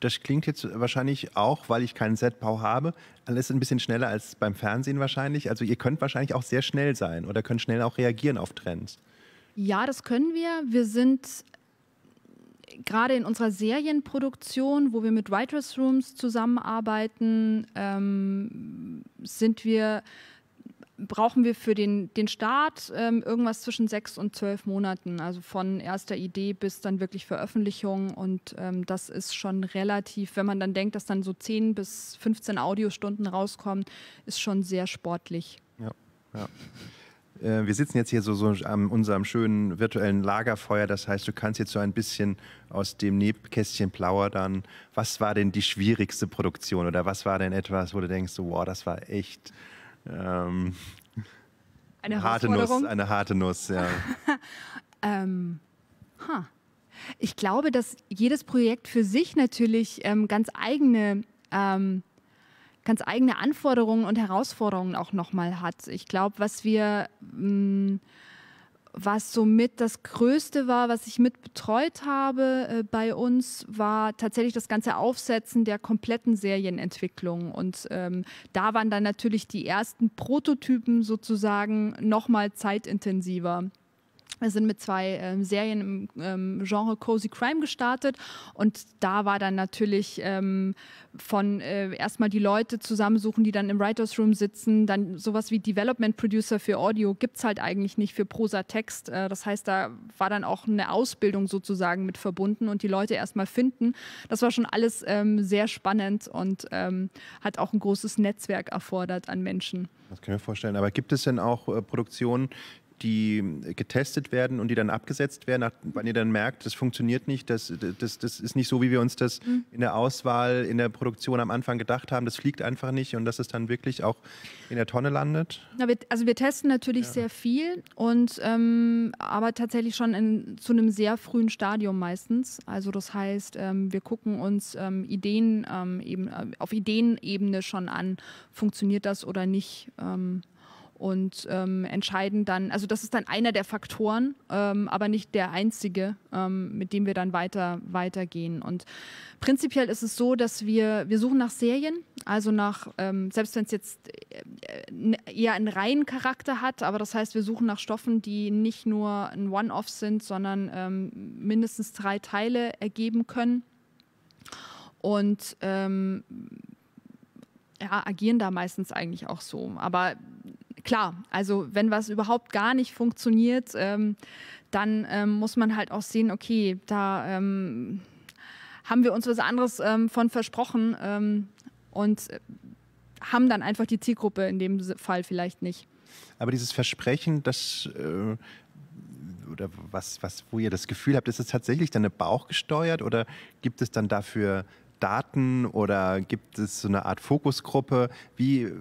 Das klingt jetzt wahrscheinlich auch, weil ich keinen Setbau habe, alles ein bisschen schneller als beim Fernsehen wahrscheinlich. Also ihr könnt wahrscheinlich auch sehr schnell sein oder könnt schnell auch reagieren auf Trends. Ja, das können wir. Wir sind gerade in unserer Serienproduktion, wo wir mit Writers Rooms zusammenarbeiten, ähm, sind wir brauchen wir für den, den Start ähm, irgendwas zwischen sechs und zwölf Monaten, also von erster Idee bis dann wirklich Veröffentlichung. Und ähm, das ist schon relativ, wenn man dann denkt, dass dann so zehn bis 15 Audiostunden rauskommen, ist schon sehr sportlich. Ja, ja. Äh, wir sitzen jetzt hier so, so an unserem schönen virtuellen Lagerfeuer. Das heißt, du kannst jetzt so ein bisschen aus dem Nebkästchen plaudern. Was war denn die schwierigste Produktion oder was war denn etwas, wo du denkst, so, wow, das war echt ähm, eine harte Nuss, eine harte Nuss, ja. <laughs> ähm, huh. Ich glaube, dass jedes Projekt für sich natürlich ähm, ganz eigene ähm, ganz eigene Anforderungen und Herausforderungen auch nochmal hat. Ich glaube, was wir, mh, mm, was somit das Größte war, was ich mit betreut habe äh, bei uns, war tatsächlich das ganze Aufsetzen der kompletten Serienentwicklung. Und ähm, da waren dann natürlich die ersten Prototypen sozusagen nochmal zeitintensiver. Wir sind mit zwei ähm, Serien im ähm, Genre Cozy Crime gestartet und da war dann natürlich ähm, von äh, erstmal die Leute zusammensuchen, die dann im Writers Room sitzen, dann sowas wie Development Producer für Audio gibt es halt eigentlich nicht für Prosa-Text. Äh, das heißt, da war dann auch eine Ausbildung sozusagen mit verbunden und die Leute erstmal finden. Das war schon alles ähm, sehr spannend und ähm, hat auch ein großes Netzwerk erfordert an Menschen. Das können wir mir vorstellen. Aber gibt es denn auch äh, Produktionen, die ähm, getestet werden und die dann abgesetzt werden, wenn ihr dann merkt, das funktioniert nicht, das, das, das ist nicht so, wie wir uns das mhm. in der Auswahl, in der Produktion am Anfang gedacht haben, das fliegt einfach nicht und dass es dann wirklich auch in der Tonne landet? Ja, wir, also wir testen natürlich ja. sehr viel und ähm, aber tatsächlich schon in, zu einem sehr frühen Stadium meistens. Also das heißt, ähm, wir gucken uns ähm, Ideen ähm, eben äh, auf Ideenebene schon an, funktioniert das oder nicht. Ähm und ähm, entscheiden dann, also das ist dann einer der Faktoren, ähm, aber nicht der einzige, ähm, mit dem wir dann weiter weitergehen. Und prinzipiell ist es so, dass wir, wir suchen nach Serien, also nach, ähm, selbst wenn es jetzt äh, eher einen reinen Charakter hat, aber das heißt, wir suchen nach Stoffen, die nicht nur ein One-Off sind, sondern ähm, mindestens drei Teile ergeben können. Und ähm, ja, agieren da meistens eigentlich auch so. Aber klar, also wenn was überhaupt gar nicht funktioniert, ähm, dann ähm, muss man halt auch sehen, okay, da ähm, haben wir uns was anderes ähm, von versprochen ähm, und äh, haben dann einfach die Zielgruppe in dem Fall vielleicht nicht. Aber dieses Versprechen, das äh oder was, was, wo ihr das Gefühl habt, ist es tatsächlich dann eine Bauchgesteuert oder gibt es dann dafür Daten oder gibt es so eine Art Fokusgruppe? Wie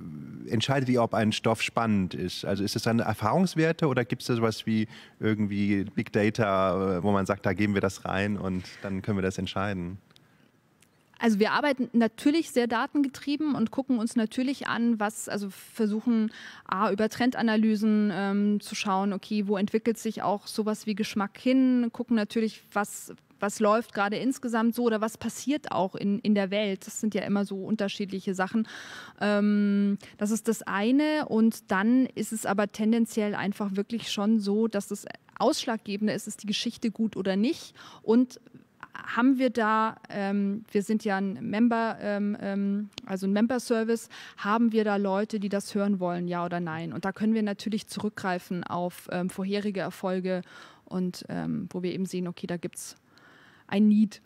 entscheidet ihr, ob ein Stoff spannend ist? Also ist es dann Erfahrungswerte oder gibt es da sowas wie irgendwie Big Data, äh, wo man sagt, da geben wir das rein und dann können wir das entscheiden? Also wir arbeiten natürlich sehr datengetrieben und gucken uns natürlich an, was, also versuchen A, über Trendanalysen ähm, zu schauen, okay, wo entwickelt sich auch sowas wie Geschmack hin, gucken natürlich, was, was läuft gerade insgesamt so oder was passiert auch in, in der Welt. Das sind ja immer so unterschiedliche Sachen. Ähm, das ist das eine. Und dann ist es aber tendenziell einfach wirklich schon so, dass das Ausschlaggebende ist, ist die Geschichte gut oder nicht. Und haben wir da, ähm, wir sind ja ein Member, ähm, ähm, also ein Member-Service, haben wir da Leute, die das hören wollen, ja oder nein? Und da können wir natürlich zurückgreifen auf ähm, vorherige Erfolge und ähm, wo wir eben sehen, okay, da gibt es ein Need.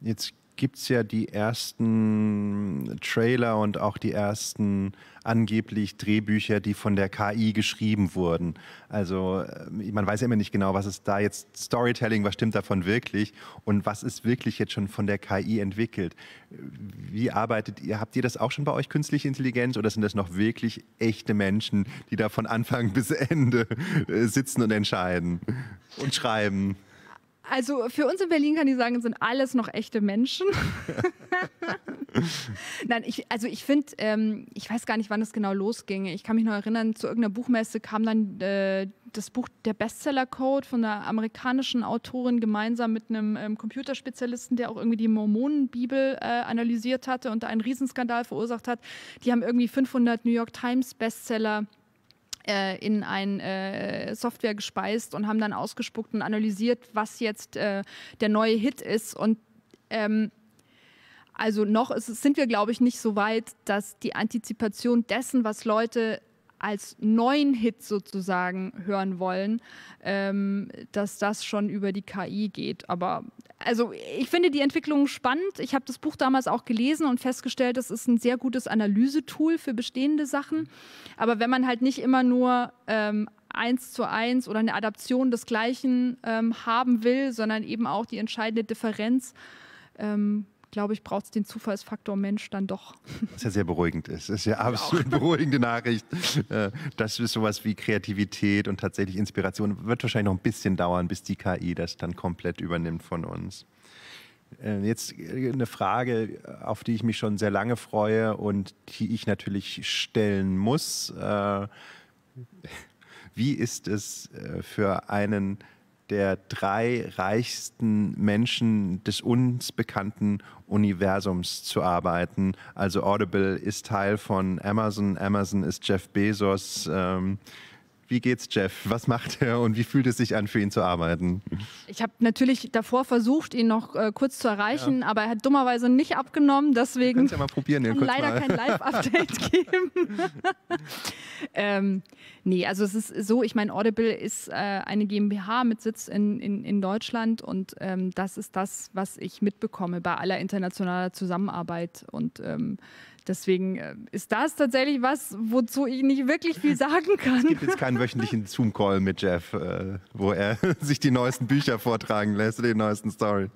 Jetzt gibt es ja die ersten Trailer und auch die ersten angeblich Drehbücher, die von der KI geschrieben wurden. Also äh, man weiß ja immer nicht genau, was ist da jetzt Storytelling, was stimmt davon wirklich und was ist wirklich jetzt schon von der KI entwickelt. Wie arbeitet ihr? Habt ihr das auch schon bei euch künstliche Intelligenz oder sind das noch wirklich echte Menschen, die da von Anfang <laughs> bis Ende äh, sitzen und entscheiden und schreiben? Also für uns in Berlin kann ich sagen, sind alles noch echte Menschen. <laughs> Nein, ich, also ich finde, ähm, ich weiß gar nicht, wann es genau losging. Ich kann mich noch erinnern, zu irgendeiner Buchmesse kam dann äh, das Buch Der Bestseller Code von einer amerikanischen Autorin gemeinsam mit einem ähm, Computerspezialisten, der auch irgendwie die Mormonenbibel äh, analysiert hatte und da einen Riesenskandal verursacht hat. Die haben irgendwie 500 New York Times Bestseller äh, in ein äh, Software gespeist und haben dann ausgespuckt und analysiert, was jetzt äh, der neue Hit ist. Und ähm, also noch ist, sind wir, glaube ich, nicht so weit, dass die Antizipation dessen, was Leute als neuen Hit sozusagen hören wollen, ähm, dass das schon über die KI geht. Aber also ich finde die Entwicklung spannend. Ich habe das Buch damals auch gelesen und festgestellt, das ist ein sehr gutes Analysetool für bestehende Sachen. Aber wenn man halt nicht immer nur ähm, eins zu eins oder eine Adaption desgleichen ähm, haben will, sondern eben auch die entscheidende Differenz, ähm, glaube ich, braucht es den Zufallsfaktor Mensch dann doch. Was <laughs> ja sehr beruhigend ist. Das ist ja absolut ja. beruhigende Nachricht. Äh, das ist sowas wie Kreativität und tatsächlich Inspiration. Wird wahrscheinlich noch ein bisschen dauern, bis die KI das dann komplett übernimmt von uns. Äh, jetzt äh, eine Frage, auf die ich mich schon sehr lange freue und die ich natürlich stellen muss. <laughs> Wie ist es für einen der drei reichsten Menschen des uns bekannten Universums zu arbeiten. Also Audible ist Teil von Amazon, Amazon ist Jeff Bezos. Ähm, wie geht's Jeff? Was macht er und wie fühlt es sich an, für ihn zu arbeiten? Ich habe natürlich davor versucht, ihn noch äh, kurz zu erreichen, ja. aber er hat dummerweise nicht abgenommen. Deswegen kannst ja mal probieren, kann leider mal. kein Live-Update <laughs> geben. ähm, nee, also es ist so, ich meine, Audible ist äh, eine GmbH mit Sitz in, in, in Deutschland und ähm, das ist das, was ich mitbekomme bei aller internationaler Zusammenarbeit und ähm, Deswegen äh, ist das tatsächlich was, wozu ich nicht wirklich viel sagen kann. Es gibt jetzt keinen wöchentlichen <laughs> Zoom-Call mit Jeff, äh, wo er <laughs> sich die neuesten Bücher vortragen lässt die neuesten Stories.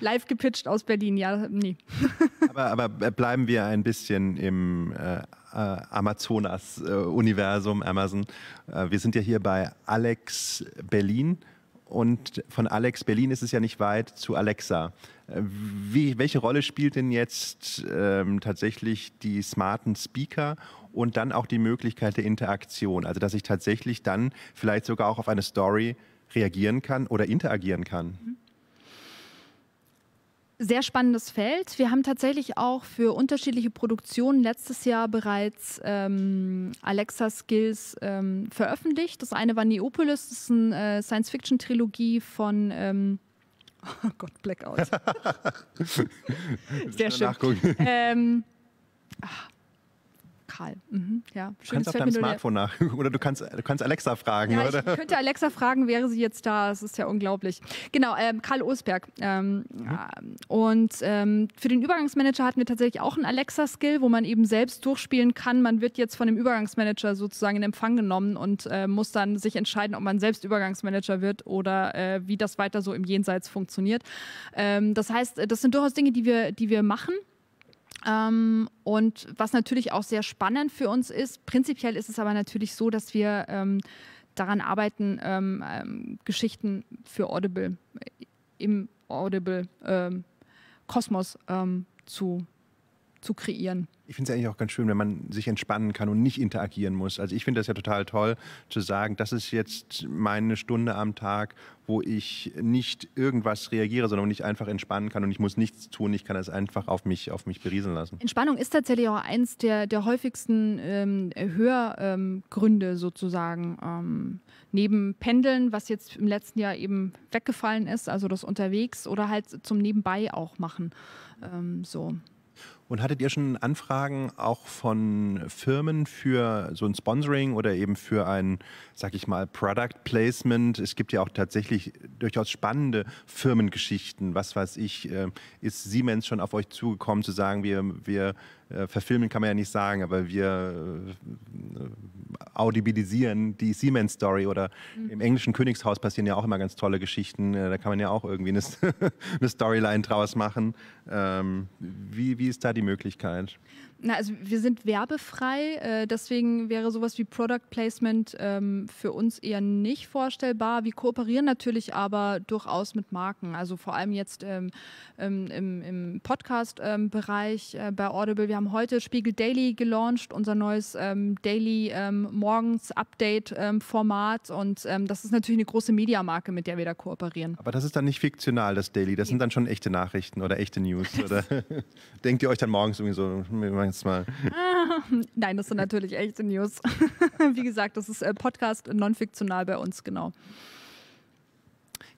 Live gepitcht aus Berlin, ja, nee. <laughs> Aber, aber äh, bleiben wir ein bisschen im äh, Amazonas-Universum, Amazon. wir sind ja hier bei Alex Berlin. Und von Alex Berlin ist es ja nicht weit zu Alexa. Äh, wie, welche Rolle spielt denn jetzt ähm, tatsächlich die smarten Speaker und dann auch die Möglichkeit der Interaktion? Also dass ich tatsächlich dann vielleicht sogar auch auf eine Story reagieren kann oder interagieren kann? Mhm sehr spannendes Feld. Wir haben tatsächlich auch für unterschiedliche Produktionen letztes Jahr bereits ähm, Alexa Skills ähm, veröffentlicht. Das eine war Neopolis, das ist eine äh, Science-Fiction-Trilogie von. Ähm, <laughs> oh Gott, Blackout. <laughs> sehr schön. Ähm, ach, <laughs> Karl. Mhm. Ja, du kannst auf deinem Smartphone nach <laughs> oder du kannst, du kannst Alexa fragen. Ja, oder? Ich könnte Alexa fragen, wäre sie jetzt da. Das ist ja unglaublich. Genau, ähm, Karl Osberg. Ähm, mhm. Und ähm, für den Übergangsmanager hatten wir tatsächlich auch einen Alexa-Skill, wo man eben selbst durchspielen kann. Man wird jetzt von dem Übergangsmanager sozusagen in Empfang genommen und äh, muss dann sich entscheiden, ob man selbst Übergangsmanager wird oder äh, wie das weiter so im Jenseits funktioniert. Ähm, das heißt, das sind durchaus Dinge, die wir, die wir machen. Ähm, und was natürlich auch sehr spannend für uns ist, prinzipiell ist es aber natürlich so, dass wir ähm, daran arbeiten, ähm, ähm Geschichten für Audible äh, im Audible ähm, Kosmos ähm, zu zu kreieren. Ich finde es eigentlich auch ganz schön, wenn man sich entspannen kann und nicht interagieren muss. Also ich finde das ja total toll zu sagen, das ist jetzt meine Stunde am Tag, wo ich nicht irgendwas reagiere, sondern ich einfach entspannen kann und ich muss nichts tun, ich kann es einfach auf mich, auf mich berieseln lassen. Entspannung ist tatsächlich auch eins der, der häufigsten ähm, Hörgründe ähm, sozusagen. Ähm, neben Pendeln, was jetzt im letzten Jahr eben weggefallen ist, also das unterwegs oder halt zum Nebenbei auch machen. Ähm, so. Und hattet ihr schon Anfragen auch von Firmen für so ein Sponsoring oder eben für ein, sag ich mal, Product Placement? Es gibt ja auch tatsächlich durchaus spannende Firmengeschichten. Was weiß ich, äh, ist Siemens schon auf euch zugekommen zu sagen, wir, wir äh, verfilmen kann man ja nicht sagen, aber wir äh, audibilisieren die Siemens Story oder mhm. im englischen Königshaus passieren ja auch immer ganz tolle Geschichten. Da kann man ja auch irgendwie eine, <laughs> eine Storyline draus machen. Ähm, wie, wie ist da die Möglichkeit. Na, also wir sind werbefrei, äh, deswegen wäre sowas wie Product Placement ähm, für uns eher nicht vorstellbar. Wir kooperieren natürlich aber durchaus mit Marken. Also vor allem jetzt ähm, ähm im, im Podcast-Bereich ähm, äh, bei Audible. Wir haben heute Spiegel Daily gelauncht, unser neues ähm, Daily ähm, Morgens Update-Format. und das ist natürlich eine große Mediamarke, mit der wir da kooperieren. Aber das ist dann nicht fiktional, das Daily. Das ja. sind dann schon echte Nachrichten oder echte News. <laughs> Oder <laughs> denkt ihr euch dann morgens irgendwie so, manchmal. Ah, <laughs> nein, das sind natürlich echte News. <laughs> Wie gesagt, das ist äh, Podcast non-fiktional bei uns, genau.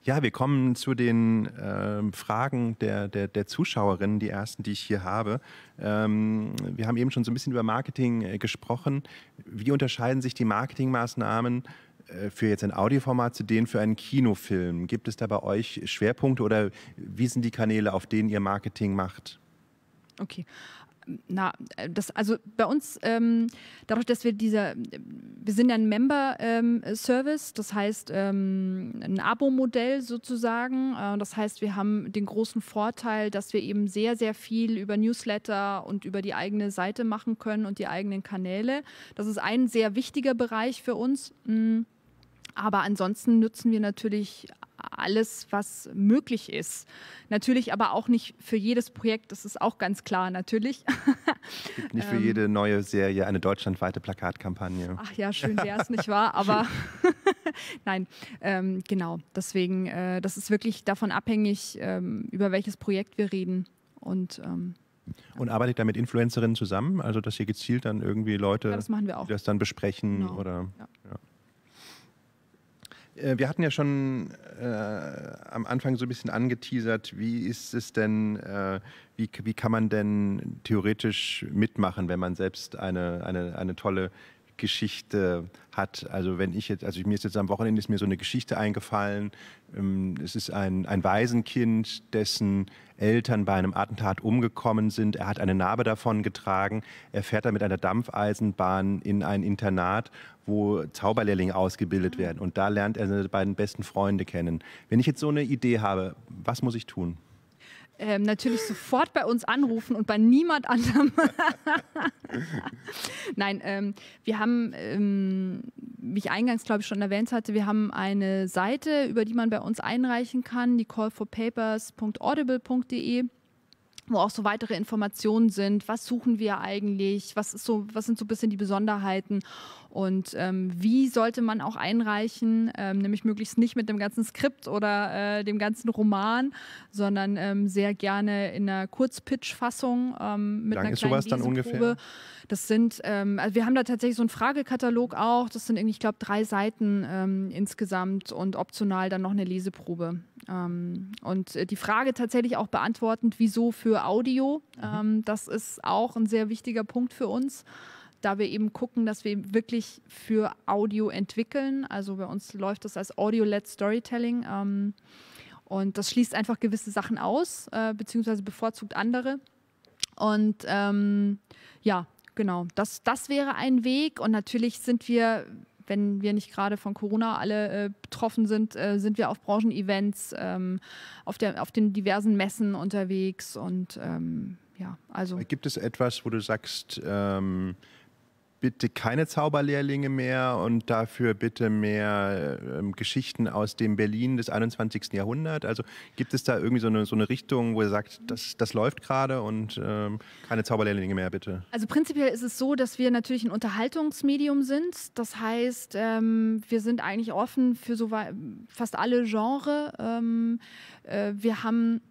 Ja, wir kommen zu den äh, Fragen der, der, der, Zuschauerinnen, die ersten, die ich hier habe. Ähm, wir haben eben schon so ein bisschen über Marketing äh, gesprochen. Wie unterscheiden sich die Marketingmaßnahmen äh, für jetzt ein Audioformat zu denen für einen Kinofilm? Gibt es da bei euch Schwerpunkte oder wie sind die Kanäle, auf denen ihr Marketing macht? Okay, na, äh, das, also bei uns, ähm, dadurch, dass wir dieser, wir sind ja ein Member-Service, ähm, das heißt ähm, ein Abo-Modell sozusagen. Äh, das heißt, wir haben den großen Vorteil, dass wir eben sehr, sehr viel über Newsletter und über die eigene Seite machen können und die eigenen Kanäle. Das ist ein sehr wichtiger Bereich für uns. Mhm. Aber ansonsten nutzen wir natürlich alles, was möglich ist. Natürlich aber auch nicht für jedes Projekt, das ist auch ganz klar, natürlich. Nicht für ähm. jede neue Serie eine deutschlandweite Plakatkampagne. Ach ja, schön wäre es, nicht wahr? <laughs> Aber <laughs> nein, ähm, genau. Deswegen, äh, das ist wirklich davon abhängig, ähm, über welches Projekt wir reden. Und ähm, und arbeitet da mit Influencerinnen zusammen? Also, dass ihr gezielt dann irgendwie Leute ja, das, das, dann besprechen genau. oder. Ja. Ja. Äh, wir hatten ja schon äh, am Anfang so ein bisschen angeteasert, wie ist es denn, äh, wie, wie kann man denn theoretisch mitmachen, wenn man selbst eine, eine, eine tolle Geschichte hat. Also wenn ich jetzt, also mir ist jetzt am Wochenende ist mir so eine Geschichte eingefallen. Ähm, es ist ein, ein Waisenkind, dessen Eltern bei einem Attentat umgekommen sind. Er hat eine Narbe davon getragen. Er fährt dann mit einer Dampfeisenbahn in ein Internat, wo Zauberlehrlinge ausgebildet werden. Und da lernt er seine beiden besten Freunde kennen. Wenn ich jetzt so eine Idee habe, was muss ich tun? ähm, natürlich sofort bei uns anrufen und bei niemand anderem. <laughs> Nein, ähm, wir haben, ähm, wie ich eingangs glaube ich schon erwähnt hatte, wir haben eine Seite, über die man bei uns einreichen kann, die callforpapers.audible.de wo auch so weitere Informationen sind. Was suchen wir eigentlich? Was, ist so, was sind so ein bisschen die Besonderheiten? Und ähm, wie sollte man auch einreichen? Ähm, nämlich möglichst nicht mit dem ganzen Skript oder äh, dem ganzen Roman, sondern ähm, sehr gerne in einer Kurzpitch-Fassung ähm, mit Lang einer ist kleinen sowas dann ungefähr? Das sind, ähm, also wir haben da tatsächlich so einen Fragekatalog auch. Das sind irgendwie, ich glaube, drei Seiten ähm, insgesamt und optional dann noch eine Leseprobe. Ähm, und äh, die Frage tatsächlich auch beantwortend, wieso für Audio? Mhm. Ähm, das ist auch ein sehr wichtiger Punkt für uns da wir eben gucken, dass wir wirklich für Audio entwickeln. Also bei uns läuft das als Audio-led Storytelling. Ähm, und das schließt einfach gewisse Sachen aus, äh, beziehungsweise bevorzugt andere. Und ähm, ja, genau, das, das wäre ein Weg. Und natürlich sind wir wenn wir nicht gerade von Corona alle äh, betroffen sind, äh, sind wir auf Branchenevents, ähm, auf, der, auf den diversen Messen unterwegs und ähm, ja, also. Gibt es etwas, wo du sagst, ähm, bitte keine Zauberlehrlinge mehr und dafür bitte mehr ähm, Geschichten aus dem Berlin des 21. Jahrhunderts? Also gibt es da irgendwie so eine, so eine Richtung, wo ihr sagt, das, das läuft gerade und ähm, keine Zauberlehrlinge mehr, bitte? Also prinzipiell ist es so, dass wir natürlich ein Unterhaltungsmedium sind. Das heißt, ähm, wir sind eigentlich offen für so fast alle Genre. Ähm, äh, wir haben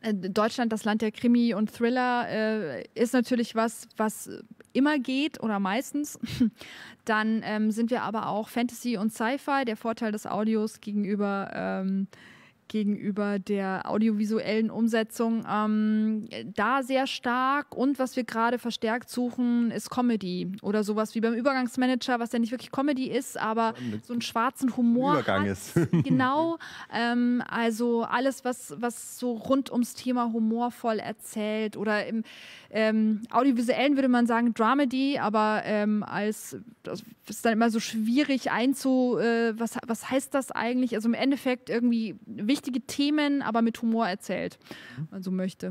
äh, Deutschland, das Land der Krimi und Thriller, äh, ist natürlich was, was immer geht oder meistens. <laughs> Dann ähm, sind wir aber auch Fantasy und Sci-Fi. Der Vorteil des Audios gegenüber ähm, gegenüber der audiovisuellen Umsetzung ähm, da sehr stark. Und was wir gerade verstärkt suchen, ist Comedy oder sowas wie beim Übergangsmanager, was ja nicht wirklich Comedy ist, aber so einen schwarzen Humor. Übergang hat. ist. <laughs> genau. Ähm, also alles, was, was so rund ums Thema humorvoll erzählt oder im ähm, audiovisuellen würde man sagen Dramedy, aber ähm, als das ist dann immer so schwierig einzu, äh, was, was heißt das eigentlich? Also im Endeffekt irgendwie wichtige Themen, aber mit Humor erzählt, wenn man so möchte.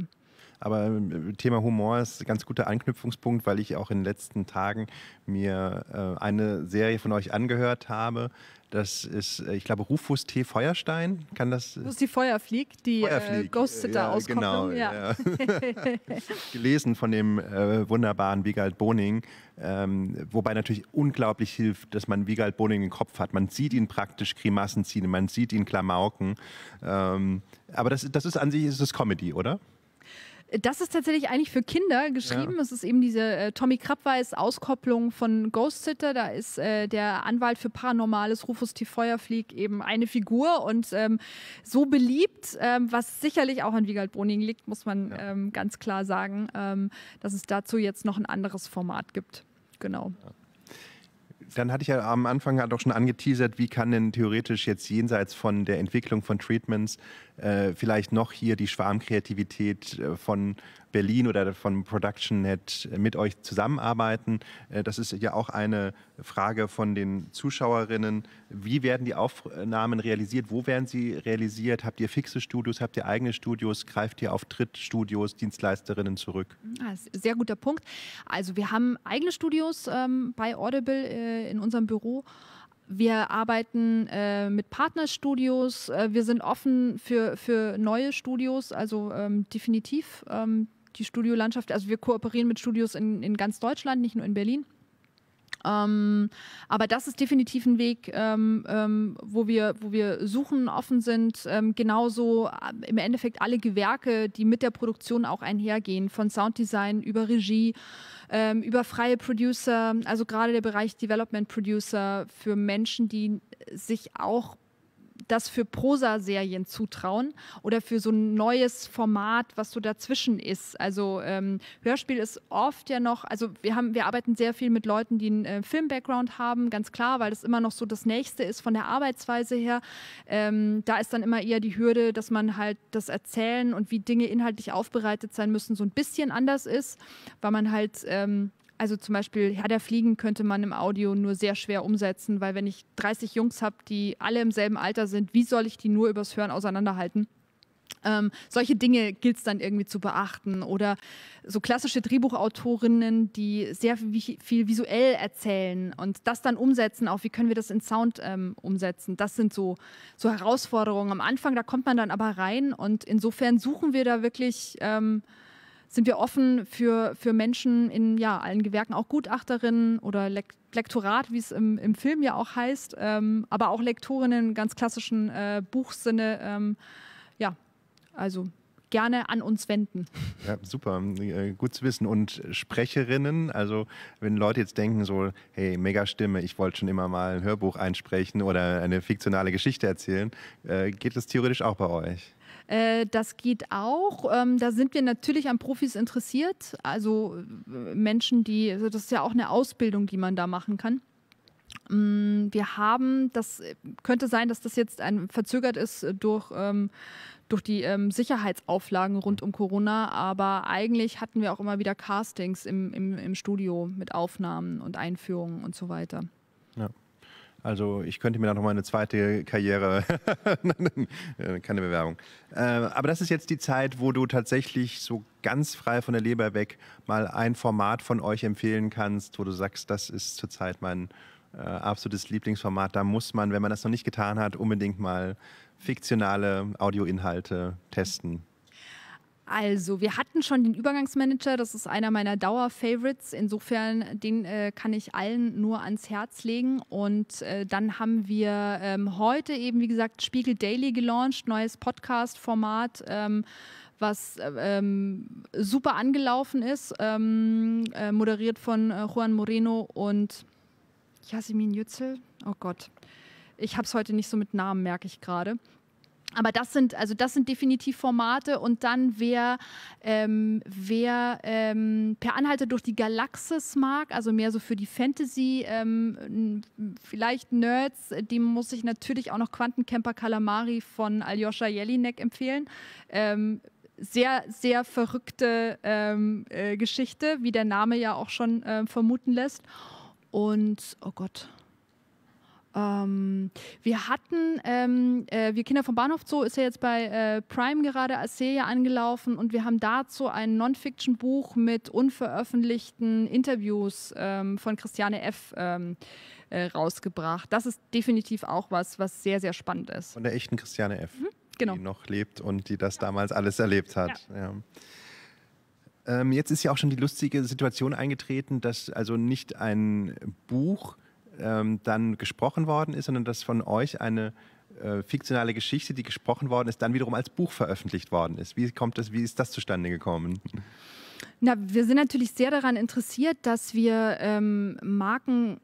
Aber äh, Thema Humor ist ein ganz guter Anknüpfungspunkt, weil ich auch in den letzten Tagen mir äh, eine Serie von euch angehört habe. Das ist, äh, ich glaube, Rufus T. Feuerstein. Kann das? Das ist die Feuerflieg, die äh, Feuerflieg. Äh, Ghost Sitter ja, Genau, ne? ja. Ja. <laughs> Gelesen von dem äh, wunderbaren Wiegald Boning. Ähm, wobei natürlich unglaublich hilft, dass man Wiegald Boning im Kopf hat. Man sieht ihn praktisch Grimassen ziehen, man sieht ihn Klamauken. Ähm, aber das, das ist an sich ist das Comedy, oder? Das ist tatsächlich eigentlich für Kinder geschrieben. Es ist eben diese äh, Tommy Krabweis-Auskopplung von Ghost Sitter. Da ist äh, der Anwalt für Paranormales, Rufus T. Feuerflieg, eben eine Figur und ähm, so beliebt, ähm, was sicherlich auch an Wiegald Boning liegt, muss man ja. ähm, ganz klar sagen, ähm, dass es dazu jetzt noch ein anderes Format gibt. Genau. Ja. Dann hatte ich ja am Anfang auch schon angeteasert, wie kann denn theoretisch jetzt jenseits von der Entwicklung von Treatments äh, vielleicht noch hier die Schwarmkreativität äh, von Berlin oder von Production Head äh, mit euch zusammenarbeiten. Äh, das ist ja auch eine Frage von den Zuschauerinnen. Wie werden die Aufnahmen realisiert? Wo werden sie realisiert? Habt ihr fixe Studios? Habt ihr eigene Studios? Greift ihr auf Drittstudios, Dienstleisterinnen zurück? Ah, sehr guter Punkt. Also wir haben eigene Studios ähm, bei Audible äh, in unserem Büro. Wir arbeiten äh, mit Partnerstudios. Äh, wir sind offen für, für neue Studios. Also ähm, definitiv. Ähm, die Studiolandschaft. Also wir kooperieren mit Studios in, in ganz Deutschland, nicht nur in Berlin. Ähm, aber das ist definitiv ein Weg, ähm, ähm, wo, wir, wo wir suchen, offen sind. Ähm, genauso äh, im Endeffekt alle Gewerke, die mit der Produktion auch einhergehen, von Sounddesign über Regie, ähm, über freie Producer, also gerade der Bereich Development Producer für Menschen, die sich auch das für Prosa-Serien zutrauen oder für so ein neues Format, was so dazwischen ist. Also ähm, Hörspiel ist oft ja noch, also wir haben, wir arbeiten sehr viel mit Leuten, die einen äh, Film-Background haben, ganz klar, weil das immer noch so das Nächste ist von der Arbeitsweise her. Ähm, da ist dann immer eher die Hürde, dass man halt das Erzählen und wie Dinge inhaltlich aufbereitet sein müssen so ein bisschen anders ist, weil man halt ähm, also zum Beispiel Herr der Fliegen könnte man im Audio nur sehr schwer umsetzen, weil wenn ich 30 Jungs habe, die alle im selben Alter sind, wie soll ich die nur übers Hören auseinanderhalten? Ähm, solche Dinge gilt es dann irgendwie zu beachten. Oder so klassische Drehbuchautorinnen, die sehr viel, viel visuell erzählen und das dann umsetzen, auch wie können wir das in Sound ähm, umsetzen. Das sind so, so Herausforderungen am Anfang, da kommt man dann aber rein und insofern suchen wir da wirklich. Ähm, sind wir offen für, für Menschen in ja, allen Gewerken, auch Gutachterinnen oder Lek Lektorat, wie es im, im Film ja auch heißt, ähm, aber auch Lektorinnen im ganz klassischen äh, Buchsinne. Ähm, ja, also gerne an uns wenden. Ja, super, äh, gut zu wissen. Und Sprecherinnen, also wenn Leute jetzt denken so, hey, mega Stimme, ich wollte schon immer mal ein Hörbuch einsprechen oder eine fiktionale Geschichte erzählen, äh, geht das theoretisch auch bei euch? Äh, das geht auch. Ähm, da sind wir natürlich an Profis interessiert, also äh, Menschen, die, also das ist ja auch eine Ausbildung, die man da machen kann. Mm, wir haben, das könnte sein, dass das jetzt ein, verzögert ist durch, ähm, durch die ähm, Sicherheitsauflagen rund um Corona, aber eigentlich hatten wir auch immer wieder Castings im, im, im Studio mit Aufnahmen und Einführungen und so weiter. Also ich könnte mir da noch mal eine zweite Karriere, <laughs> äh, keine Bewerbung. Äh, aber das ist jetzt die Zeit, wo du tatsächlich so ganz frei von der Leber weg mal ein Format von euch empfehlen kannst, wo du sagst, das ist zurzeit mein äh, absolutes Lieblingsformat. Da muss man, wenn man das noch nicht getan hat, unbedingt mal fiktionale Audioinhalte testen. Also, wir hatten schon den Übergangsmanager, das ist einer meiner Dauer-Favorites. Insofern, den äh, kann ich allen nur ans Herz legen. Und äh, dann haben wir ähm, heute eben, wie gesagt, Spiegel Daily gelauncht, neues Podcast-Format. Ähm, was ähm, super angelaufen ist, ähm, äh, moderiert von äh, Juan Moreno und Jasmin Jützel. Oh Gott, ich habe es heute nicht so mit Namen, merke ich gerade. Aber das sind, also das sind definitiv Formate und dann wer, ähm, wer ähm, per Anhalter durch die Galaxis mag, also mehr so für die Fantasy, ähm, vielleicht Nerds, dem muss ich natürlich auch noch Quantencamper Calamari von Aljoscha Jelinek empfehlen ähm, sehr, sehr verrückte ähm, äh, Geschichte, wie der Name ja auch schon äh, vermuten lässt. Und, oh Gott, ähm, wir hatten, ähm, äh, wir Kinder vom Bahnhof Zoo ist ja jetzt bei äh, Prime gerade Aseia angelaufen und wir haben dazu ein Non-Fiction-Buch mit unveröffentlichten Interviews ähm, von Christiane F. Ähm, äh, rausgebracht. Das ist definitiv auch was, was sehr, sehr spannend ist. Von der echten Christiane F., mhm, genau. die noch lebt und die das ja. damals alles erlebt hat. Ja. Ja. Ähm, jetzt ist ja auch schon die lustige Situation eingetreten, dass also nicht ein Buch ähm, dann gesprochen worden ist, sondern dass von euch eine äh, fiktionale Geschichte, die gesprochen worden ist, dann wiederum als Buch veröffentlicht worden ist. Wie kommt das, wie ist das zustande gekommen? Na, wir sind natürlich sehr daran interessiert, dass wir ähm, Marken,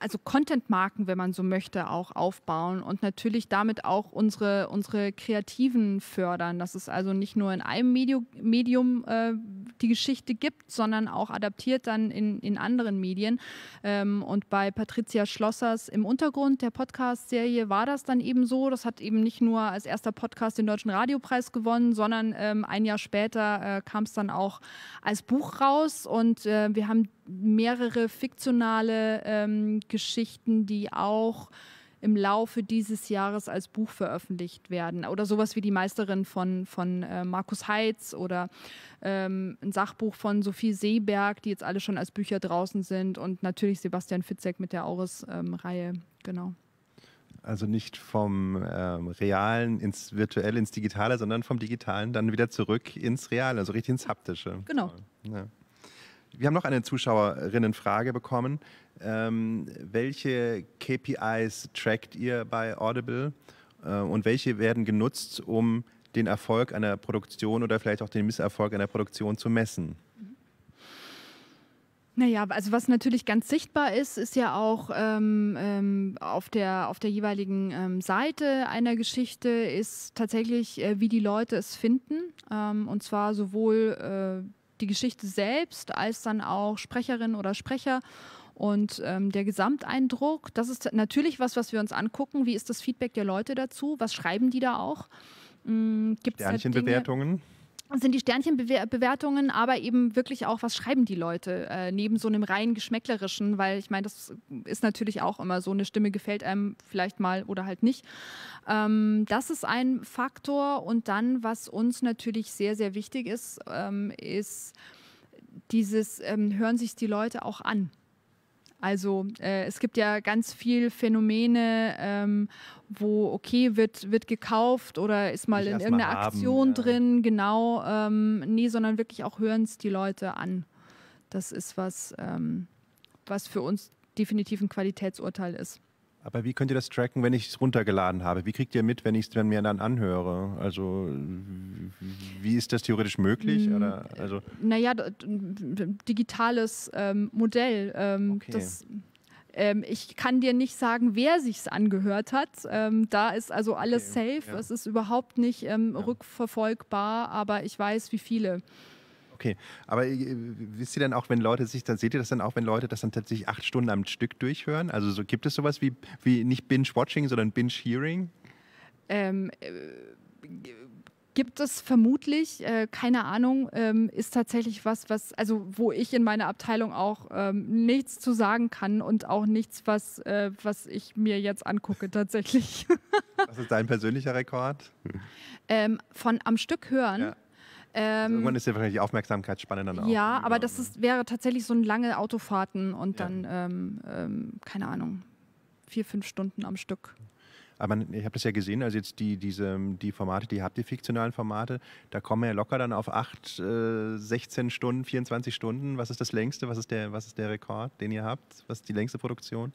also Content-Marken, wenn man so möchte, auch aufbauen und natürlich damit auch unsere, unsere Kreativen fördern. Dass es also nicht nur in einem Medium, Medium äh, die Geschichte gibt, sondern auch adaptiert dann in, in anderen Medien. Ähm, und bei Patricia Schlossers im Untergrund der Podcast-Serie war das dann eben so. Das hat eben nicht nur als erster Podcast den Deutschen Radiopreis gewonnen, sondern ähm, ein Jahr später äh, kam es dann auch als Buch raus. Und äh, wir haben mehrere fiktionale ähm, Geschichten, die auch im Laufe dieses Jahres als Buch veröffentlicht werden. Oder sowas wie Die Meisterin von, von äh, Markus Heitz oder ähm, ein Sachbuch von Sophie Seeberg, die jetzt alle schon als Bücher draußen sind. Und natürlich Sebastian Fitzek mit der Auris-Reihe. Ähm, genau. Also nicht vom ähm, Realen ins Virtuelle, ins Digitale, sondern vom Digitalen dann wieder zurück ins Reale, also richtig ins Haptische. Genau. Ja. Wir haben noch eine Zuschauerinnenfrage bekommen. Ähm, welche KPIs trackt ihr bei Audible äh, und welche werden genutzt, um den Erfolg einer Produktion oder vielleicht auch den Misserfolg einer Produktion zu messen? Naja, also was natürlich ganz sichtbar ist, ist ja auch ähm, ähm auf, der, auf der jeweiligen ähm, Seite einer Geschichte, ist tatsächlich, äh, wie die Leute es finden. Ähm, und zwar sowohl äh, die Geschichte selbst als dann auch Sprecherin oder Sprecher. Und ähm, der Gesamteindruck, das ist natürlich was, was wir uns angucken. Wie ist das Feedback der Leute dazu? Was schreiben die da auch? Mhm, Gibt's Sternchenbewertungen? Halt Dinge? sind die Sternchenbewertungen, aber eben wirklich auch, was schreiben die Leute äh, neben so einem rein geschmäcklerischen, weil ich meine, das ist natürlich auch immer so, eine Stimme gefällt einem vielleicht mal oder halt nicht. Ähm, das ist ein Faktor und dann, was uns natürlich sehr, sehr wichtig ist, ähm, ist dieses, ähm, hören sich die Leute auch an. Also äh, es gibt ja ganz viele Phänomene, ähm, wo okay, wird, wird gekauft oder ist mal Nicht in irgendeiner mal haben, Aktion ja. drin, genau. Ähm, nee, sondern wirklich auch hören es die Leute an. Das ist was, ähm, was für uns definitiv ein Qualitätsurteil ist. Aber wie könnt ihr das tracken, wenn ich es runtergeladen habe? Wie kriegt ihr mit, wenn ich es mir dann anhöre? Also wie ist das theoretisch möglich? Mm, Oder, also naja, digitales ähm, Modell. Ähm, okay. das, ähm, ich kann dir nicht sagen, wer sich's angehört hat. Ähm, da ist also alles okay. safe. Ja. Es ist überhaupt nicht ähm, ja. rückverfolgbar, aber ich weiß, wie viele. Okay, aber äh, wisst ihr dann auch, wenn Leute sich, dann seht ihr das dann auch, wenn Leute das dann tatsächlich acht Stunden am Stück durchhören? Also so, gibt es sowas wie, wie nicht Binge-Watching, sondern Binge-Hearing? Ähm, äh, gibt es vermutlich, äh, keine Ahnung, ähm, ist tatsächlich was, was, also wo ich in meiner Abteilung auch ähm, nichts zu sagen kann und auch nichts, was, äh, was ich mir jetzt angucke tatsächlich. <laughs> was ist dein persönlicher Rekord? Ähm, von am Stück hören. Ja. Also ähm, Irgendwann ist ja wahrscheinlich die Aufmerksamkeitsspanne dann auch. Ja, genau. aber das ist, wäre tatsächlich so ein lange Autofahrten und ja. dann, ähm, ähm, keine Ahnung, vier, fünf Stunden am Stück. Aber ich habe das ja gesehen, also jetzt die, diese, die Formate, die habt, ihr, fiktionalen Formate, da kommen wir ja locker dann auf 8, äh, 16 Stunden, 24 Stunden. Was ist das längste? Was ist, der, was ist der Rekord, den ihr habt? Was ist die längste Produktion?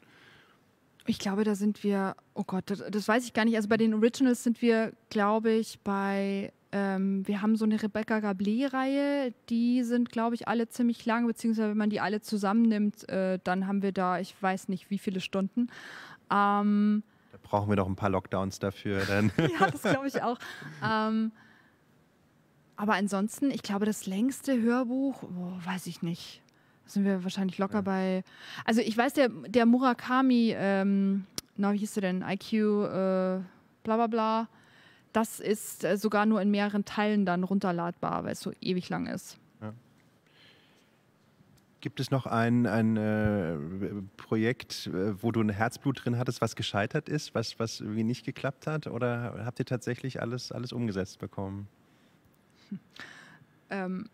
Ich glaube, da sind wir, oh Gott, das, das weiß ich gar nicht. Also bei den Originals sind wir, glaube ich, bei ähm, wir haben so eine Rebecca Gablé-Reihe, die sind, glaube ich, alle ziemlich lang, beziehungsweise wenn man die alle zusammennimmt, äh, dann haben wir da, ich weiß nicht, wie viele Stunden. Ähm, da brauchen wir doch ein paar Lockdowns dafür. <laughs> Dann. ja, das glaube ich auch. Ähm, aber ansonsten, ich glaube, das längste Hörbuch, oh, weiß ich nicht. sind wir wahrscheinlich locker ja. bei. Also ich weiß, der, der Murakami, ähm, na, wie hieß der denn? IQ, äh, bla bla bla das ist äh, sogar nur in mehreren Teilen dann runterladbar, weil es so ewig lang ist. Ja. Gibt es noch ein, ein äh, Projekt, äh, wo du ein Herzblut drin hattest, was gescheitert ist, was, was irgendwie nicht geklappt hat? Oder habt ihr tatsächlich alles, alles umgesetzt bekommen? <laughs> Ähm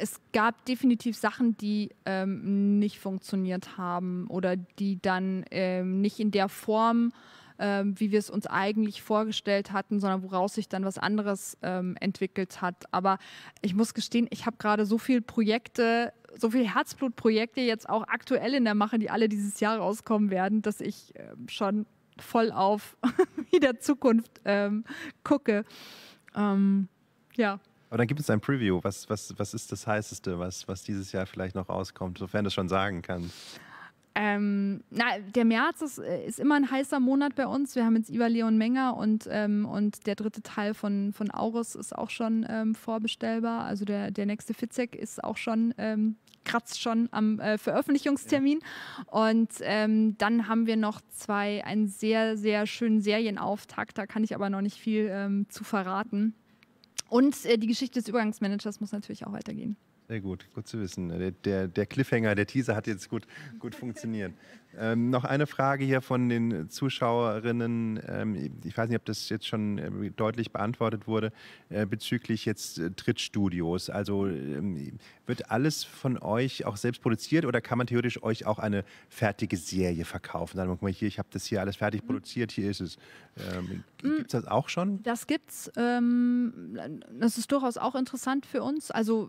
es gab definitiv Sachen, die ähm, nicht funktioniert haben oder die dann ähm, nicht in der Form ähm, wie wir es uns eigentlich vorgestellt hatten, sondern woraus sich dann was anderes ähm, entwickelt hat. Aber ich muss gestehen, ich habe gerade so viele Projekte, so viele Herzblutprojekte jetzt auch aktuell in der Mache, die alle dieses Jahr rauskommen werden, dass ich äh, schon voll auf <laughs> wieder Zukunft ähm, gucke. Ähm, ja. Aber dann gibt es ein Preview. Was, was, was ist das Heißeste, was, was dieses Jahr vielleicht noch rauskommt, sofern du es schon sagen kannst? Ähm, na, der März ist, äh, ist, immer ein heißer Monat bei uns. Wir haben jetzt Iva Leon Menger und, ähm, und der dritte Teil von, von Aurus ist auch schon ähm, vorbestellbar. Also der, der nächste Fitzek ist auch schon, ähm, kratzt schon am äh, Veröffentlichungstermin. Ja. Und ähm, dann haben wir noch zwei, einen sehr, sehr schönen Serienauftakt. Da kann ich aber noch nicht viel ähm, zu verraten. Und äh, die Geschichte des Übergangsmanagers muss natürlich auch weitergehen. Sehr gut, gut zu wissen. Der, der, der Cliffhanger, der Teaser hat jetzt gut, gut funktioniert. <laughs> ähm, noch eine Frage hier von den Zuschauerinnen. Ähm, ich weiß nicht, ob das jetzt schon äh, deutlich beantwortet wurde, äh, bezüglich jetzt äh, Trittstudios. Also ähm, wird alles von euch auch selbst produziert oder kann man theoretisch euch auch eine fertige Serie verkaufen? Dann guck mal hier, ich habe das hier alles fertig mhm. produziert, hier ist es. Ähm, mhm. gibt es das auch schon? Das gibt's. Ähm, das ist durchaus auch interessant für uns. Also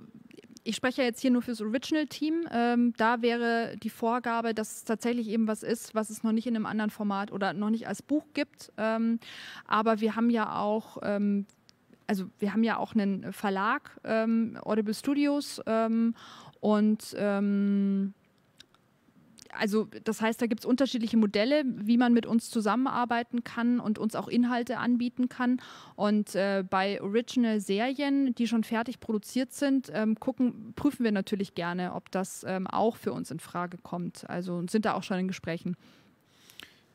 ich spreche jetzt hier nur fürs Original-Team. Ähm, da wäre die Vorgabe, dass es tatsächlich eben was ist, was es noch nicht in einem anderen Format oder noch nicht als Buch gibt. Ähm, aber wir haben ja auch ähm, also wir haben ja auch einen Verlag, ähm, Audible Studios, ähm, und ähm, also das heißt, da gibt es unterschiedliche Modelle, wie man mit uns zusammenarbeiten kann und uns auch Inhalte anbieten kann. Und äh, bei Original-Serien, die schon fertig produziert sind, ähm, gucken, prüfen wir natürlich gerne, ob das ähm, auch für uns in Frage kommt. Also sind da auch schon in Gesprächen.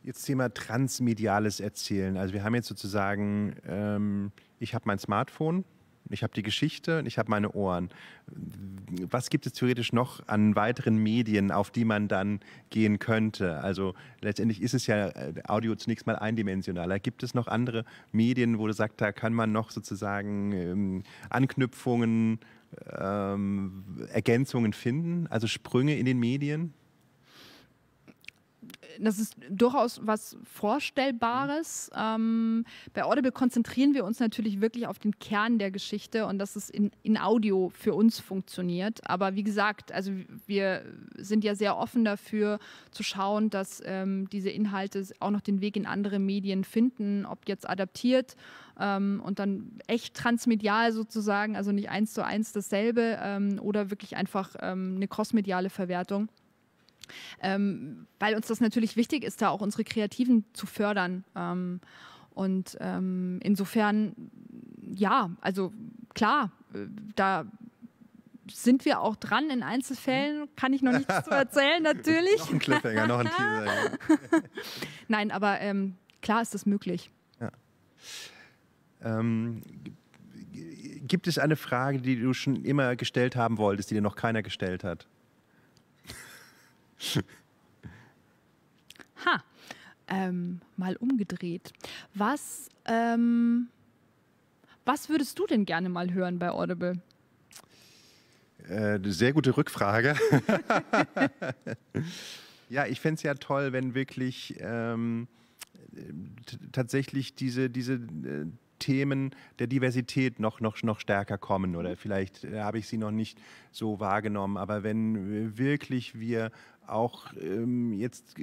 Jetzt Thema transmediales Erzählen. Also wir haben jetzt sozusagen, ähm, ich habe mein Smartphone, ich habe die Geschichte und ich habe meine Ohren. Was gibt es theoretisch noch an weiteren Medien, auf die man dann gehen könnte? Also letztendlich ist es ja äh, Audio zunächst mal eindimensionaler. Gibt es noch andere Medien, wo du sagst, da kann man noch sozusagen ähm, Anknüpfungen, ähm, Ergänzungen finden, also Sprünge in den Medien? das ist durchaus was Vorstellbares. Ähm, bei Audible konzentrieren wir uns natürlich wirklich auf den Kern der Geschichte und dass es in, in Audio für uns funktioniert. Aber wie gesagt, also wir sind ja sehr offen dafür zu schauen, dass ähm, diese Inhalte auch noch den Weg in andere Medien finden, ob jetzt adaptiert ähm, und dann echt transmedial sozusagen, also nicht eins zu eins dasselbe ähm, oder wirklich einfach ähm, eine crossmediale Verwertung ähm, weil uns das natürlich wichtig ist, da auch unsere Kreativen zu fördern. Ähm, und ähm, insofern, ja, also klar, äh, da sind wir auch dran in Einzelfällen, mhm. kann ich noch nichts zu erzählen, <laughs> natürlich. noch ein Cliffhanger, noch ein Teaser. Ja. <laughs> Nein, aber ähm, klar ist das möglich. Ja. Ähm, gibt es eine Frage, die du schon immer gestellt haben wolltest, die dir noch keiner gestellt hat? ha, ähm, mal umgedreht. Was, ähm, was würdest du denn gerne mal hören bei Audible? Äh, sehr gute Rückfrage. <laughs> ja, ich fände es ja toll, wenn wirklich ähm, tatsächlich diese, diese äh, Themen der Diversität noch, noch, noch stärker kommen oder vielleicht äh, habe ich sie noch nicht so wahrgenommen. Aber wenn äh, wirklich wir auch ähm, jetzt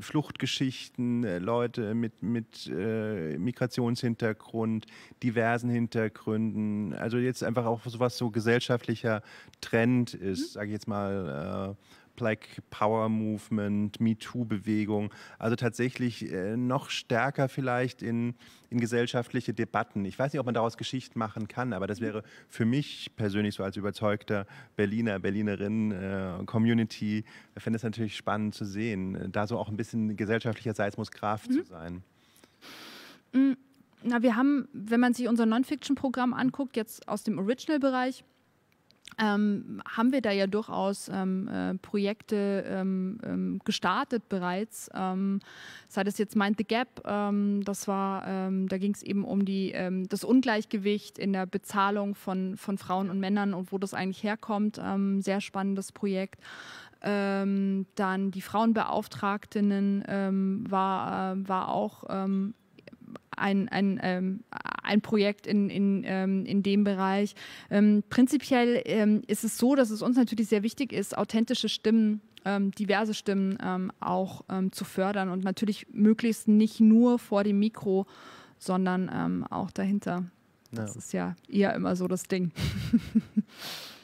Fluchtgeschichten, äh, Leute mit, mit äh, Migrationshintergrund, diversen Hintergründen. Also jetzt einfach auch so was so gesellschaftlicher Trend ist, mhm. sage ich jetzt mal. Äh, Black Power Movement, MeToo-Bewegung, also tatsächlich äh, noch stärker vielleicht in, in gesellschaftliche Debatten. Ich weiß nicht, ob man daraus Geschichte machen kann, aber das mhm. wäre für mich persönlich so als überzeugter Berliner, Berlinerin, äh, Community, äh, fände es natürlich spannend zu sehen, äh, da so auch ein bisschen gesellschaftlicher Seismuskraft mhm. zu sein. Mm, na, wir haben, wenn man sich unser Non-Fiction-Programm anguckt, jetzt aus dem Original-Bereich, ähm, haben wir da ja durchaus ähm, äh, Projekte ähm, ähm gestartet bereits. Ähm, sei das jetzt Mind the Gap, ähm, das war, da ging es eben um die, das Ungleichgewicht in der Bezahlung von, von Frauen und Männern und wo das eigentlich herkommt. sehr spannendes Projekt. dann die Frauenbeauftragtinnen war, äh, war auch ein, ein, ähm, ein Projekt in, in, ähm, in dem Bereich. Ähm, prinzipiell ähm, ist es so, dass es uns natürlich sehr wichtig ist, authentische Stimmen ähm, diverse Stimmen ähm, auch ähm, zu fördern und natürlich möglichst nicht nur vor dem Mikro, sondern auch dahinter. Ja. Das ist ja eher immer so das Ding. <laughs>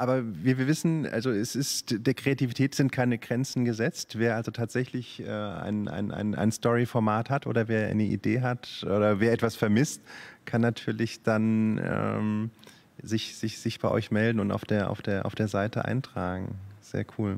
Aber wir, wir wissen, also es ist, der Kreativität sind keine Grenzen gesetzt. Wer also tatsächlich äh, ein, ein, ein, ein Story-Format hat oder wer eine Idee hat oder wer etwas vermisst, kann natürlich dann ähm, sich, sich, sich bei euch melden und auf der, auf, der, auf der Seite eintragen. Sehr cool.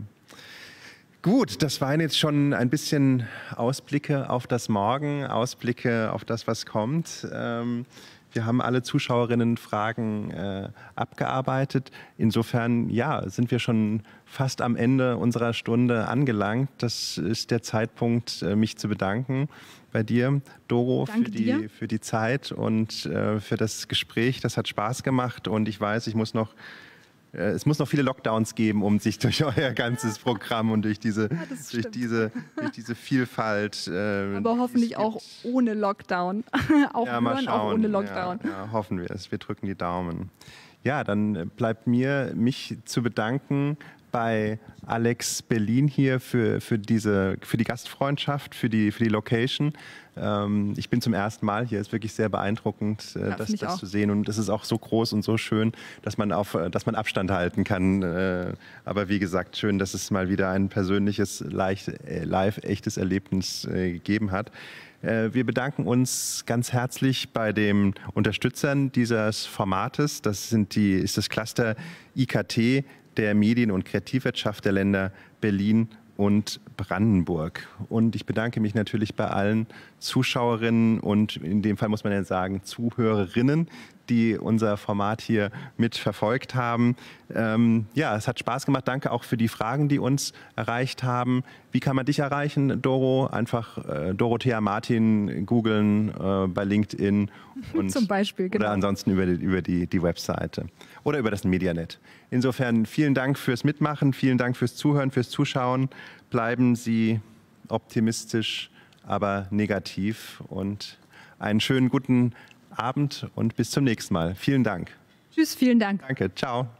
Gut, das waren jetzt schon ein bisschen Ausblicke auf das Morgen, Ausblicke auf das, was kommt. Ähm, wir haben alle Zuschauerinnen-Fragen äh, abgearbeitet. Insofern, ja, sind wir schon fast am Ende unserer Stunde angelangt. Das ist der Zeitpunkt, äh, mich zu bedanken bei dir, Doro, für die, dir. für die Zeit und äh, für das Gespräch. Das hat Spaß gemacht und ich weiß, ich muss noch äh, es muss noch viele Lockdowns geben, um sich durch <laughs> euer ganzes Programm und durch diese, ja, durch diese, durch diese Vielfalt. <laughs> Äh, Aber hoffentlich auch ohne Lockdown. <laughs> auch, ja, hören, auch ohne Lockdown. Ja, ja, hoffen wir es. Wir drücken die Daumen. Ja, dann bleibt mir, mich zu bedanken bei Alex Berlin hier für, für, diese, für die Gastfreundschaft, für die, für die Location, ähm, ich bin zum ersten Mal hier. Es Ist wirklich sehr beeindruckend, äh, ja, das, das zu sehen. Und es ist auch so groß und so schön, dass man auf, äh, dass man Abstand halten kann. Äh, aber wie gesagt, schön, dass es mal wieder ein persönliches, leicht, äh, live echtes Erlebnis äh, gegeben hat. Wir bedanken uns ganz herzlich bei den Unterstützern dieses Formates. Das sind die, ist das Cluster IKT der Medien- und Kreativwirtschaft der Länder Berlin, und Brandenburg. Und ich bedanke mich natürlich bei allen Zuschauerinnen und in dem Fall muss man ja sagen Zuhörerinnen, die unser Format hier mitverfolgt haben. Ähm, ja, es hat Spaß gemacht. Danke auch für die Fragen, die uns erreicht haben. Wie kann man dich erreichen, Doro? Einfach äh, Dorothea Martin googeln äh, bei LinkedIn. <laughs> Und, Zum Beispiel, genau. Oder ansonsten über die, über die, die Webseite oder über das Medianet. Insofern vielen Dank fürs Mitmachen, vielen Dank fürs Zuhören, fürs Zuschauen. Bleiben Sie optimistisch, aber negativ und einen schönen guten Abend und bis zum nächsten Mal. Vielen Dank. Tschüss, vielen Dank. Danke, ciao.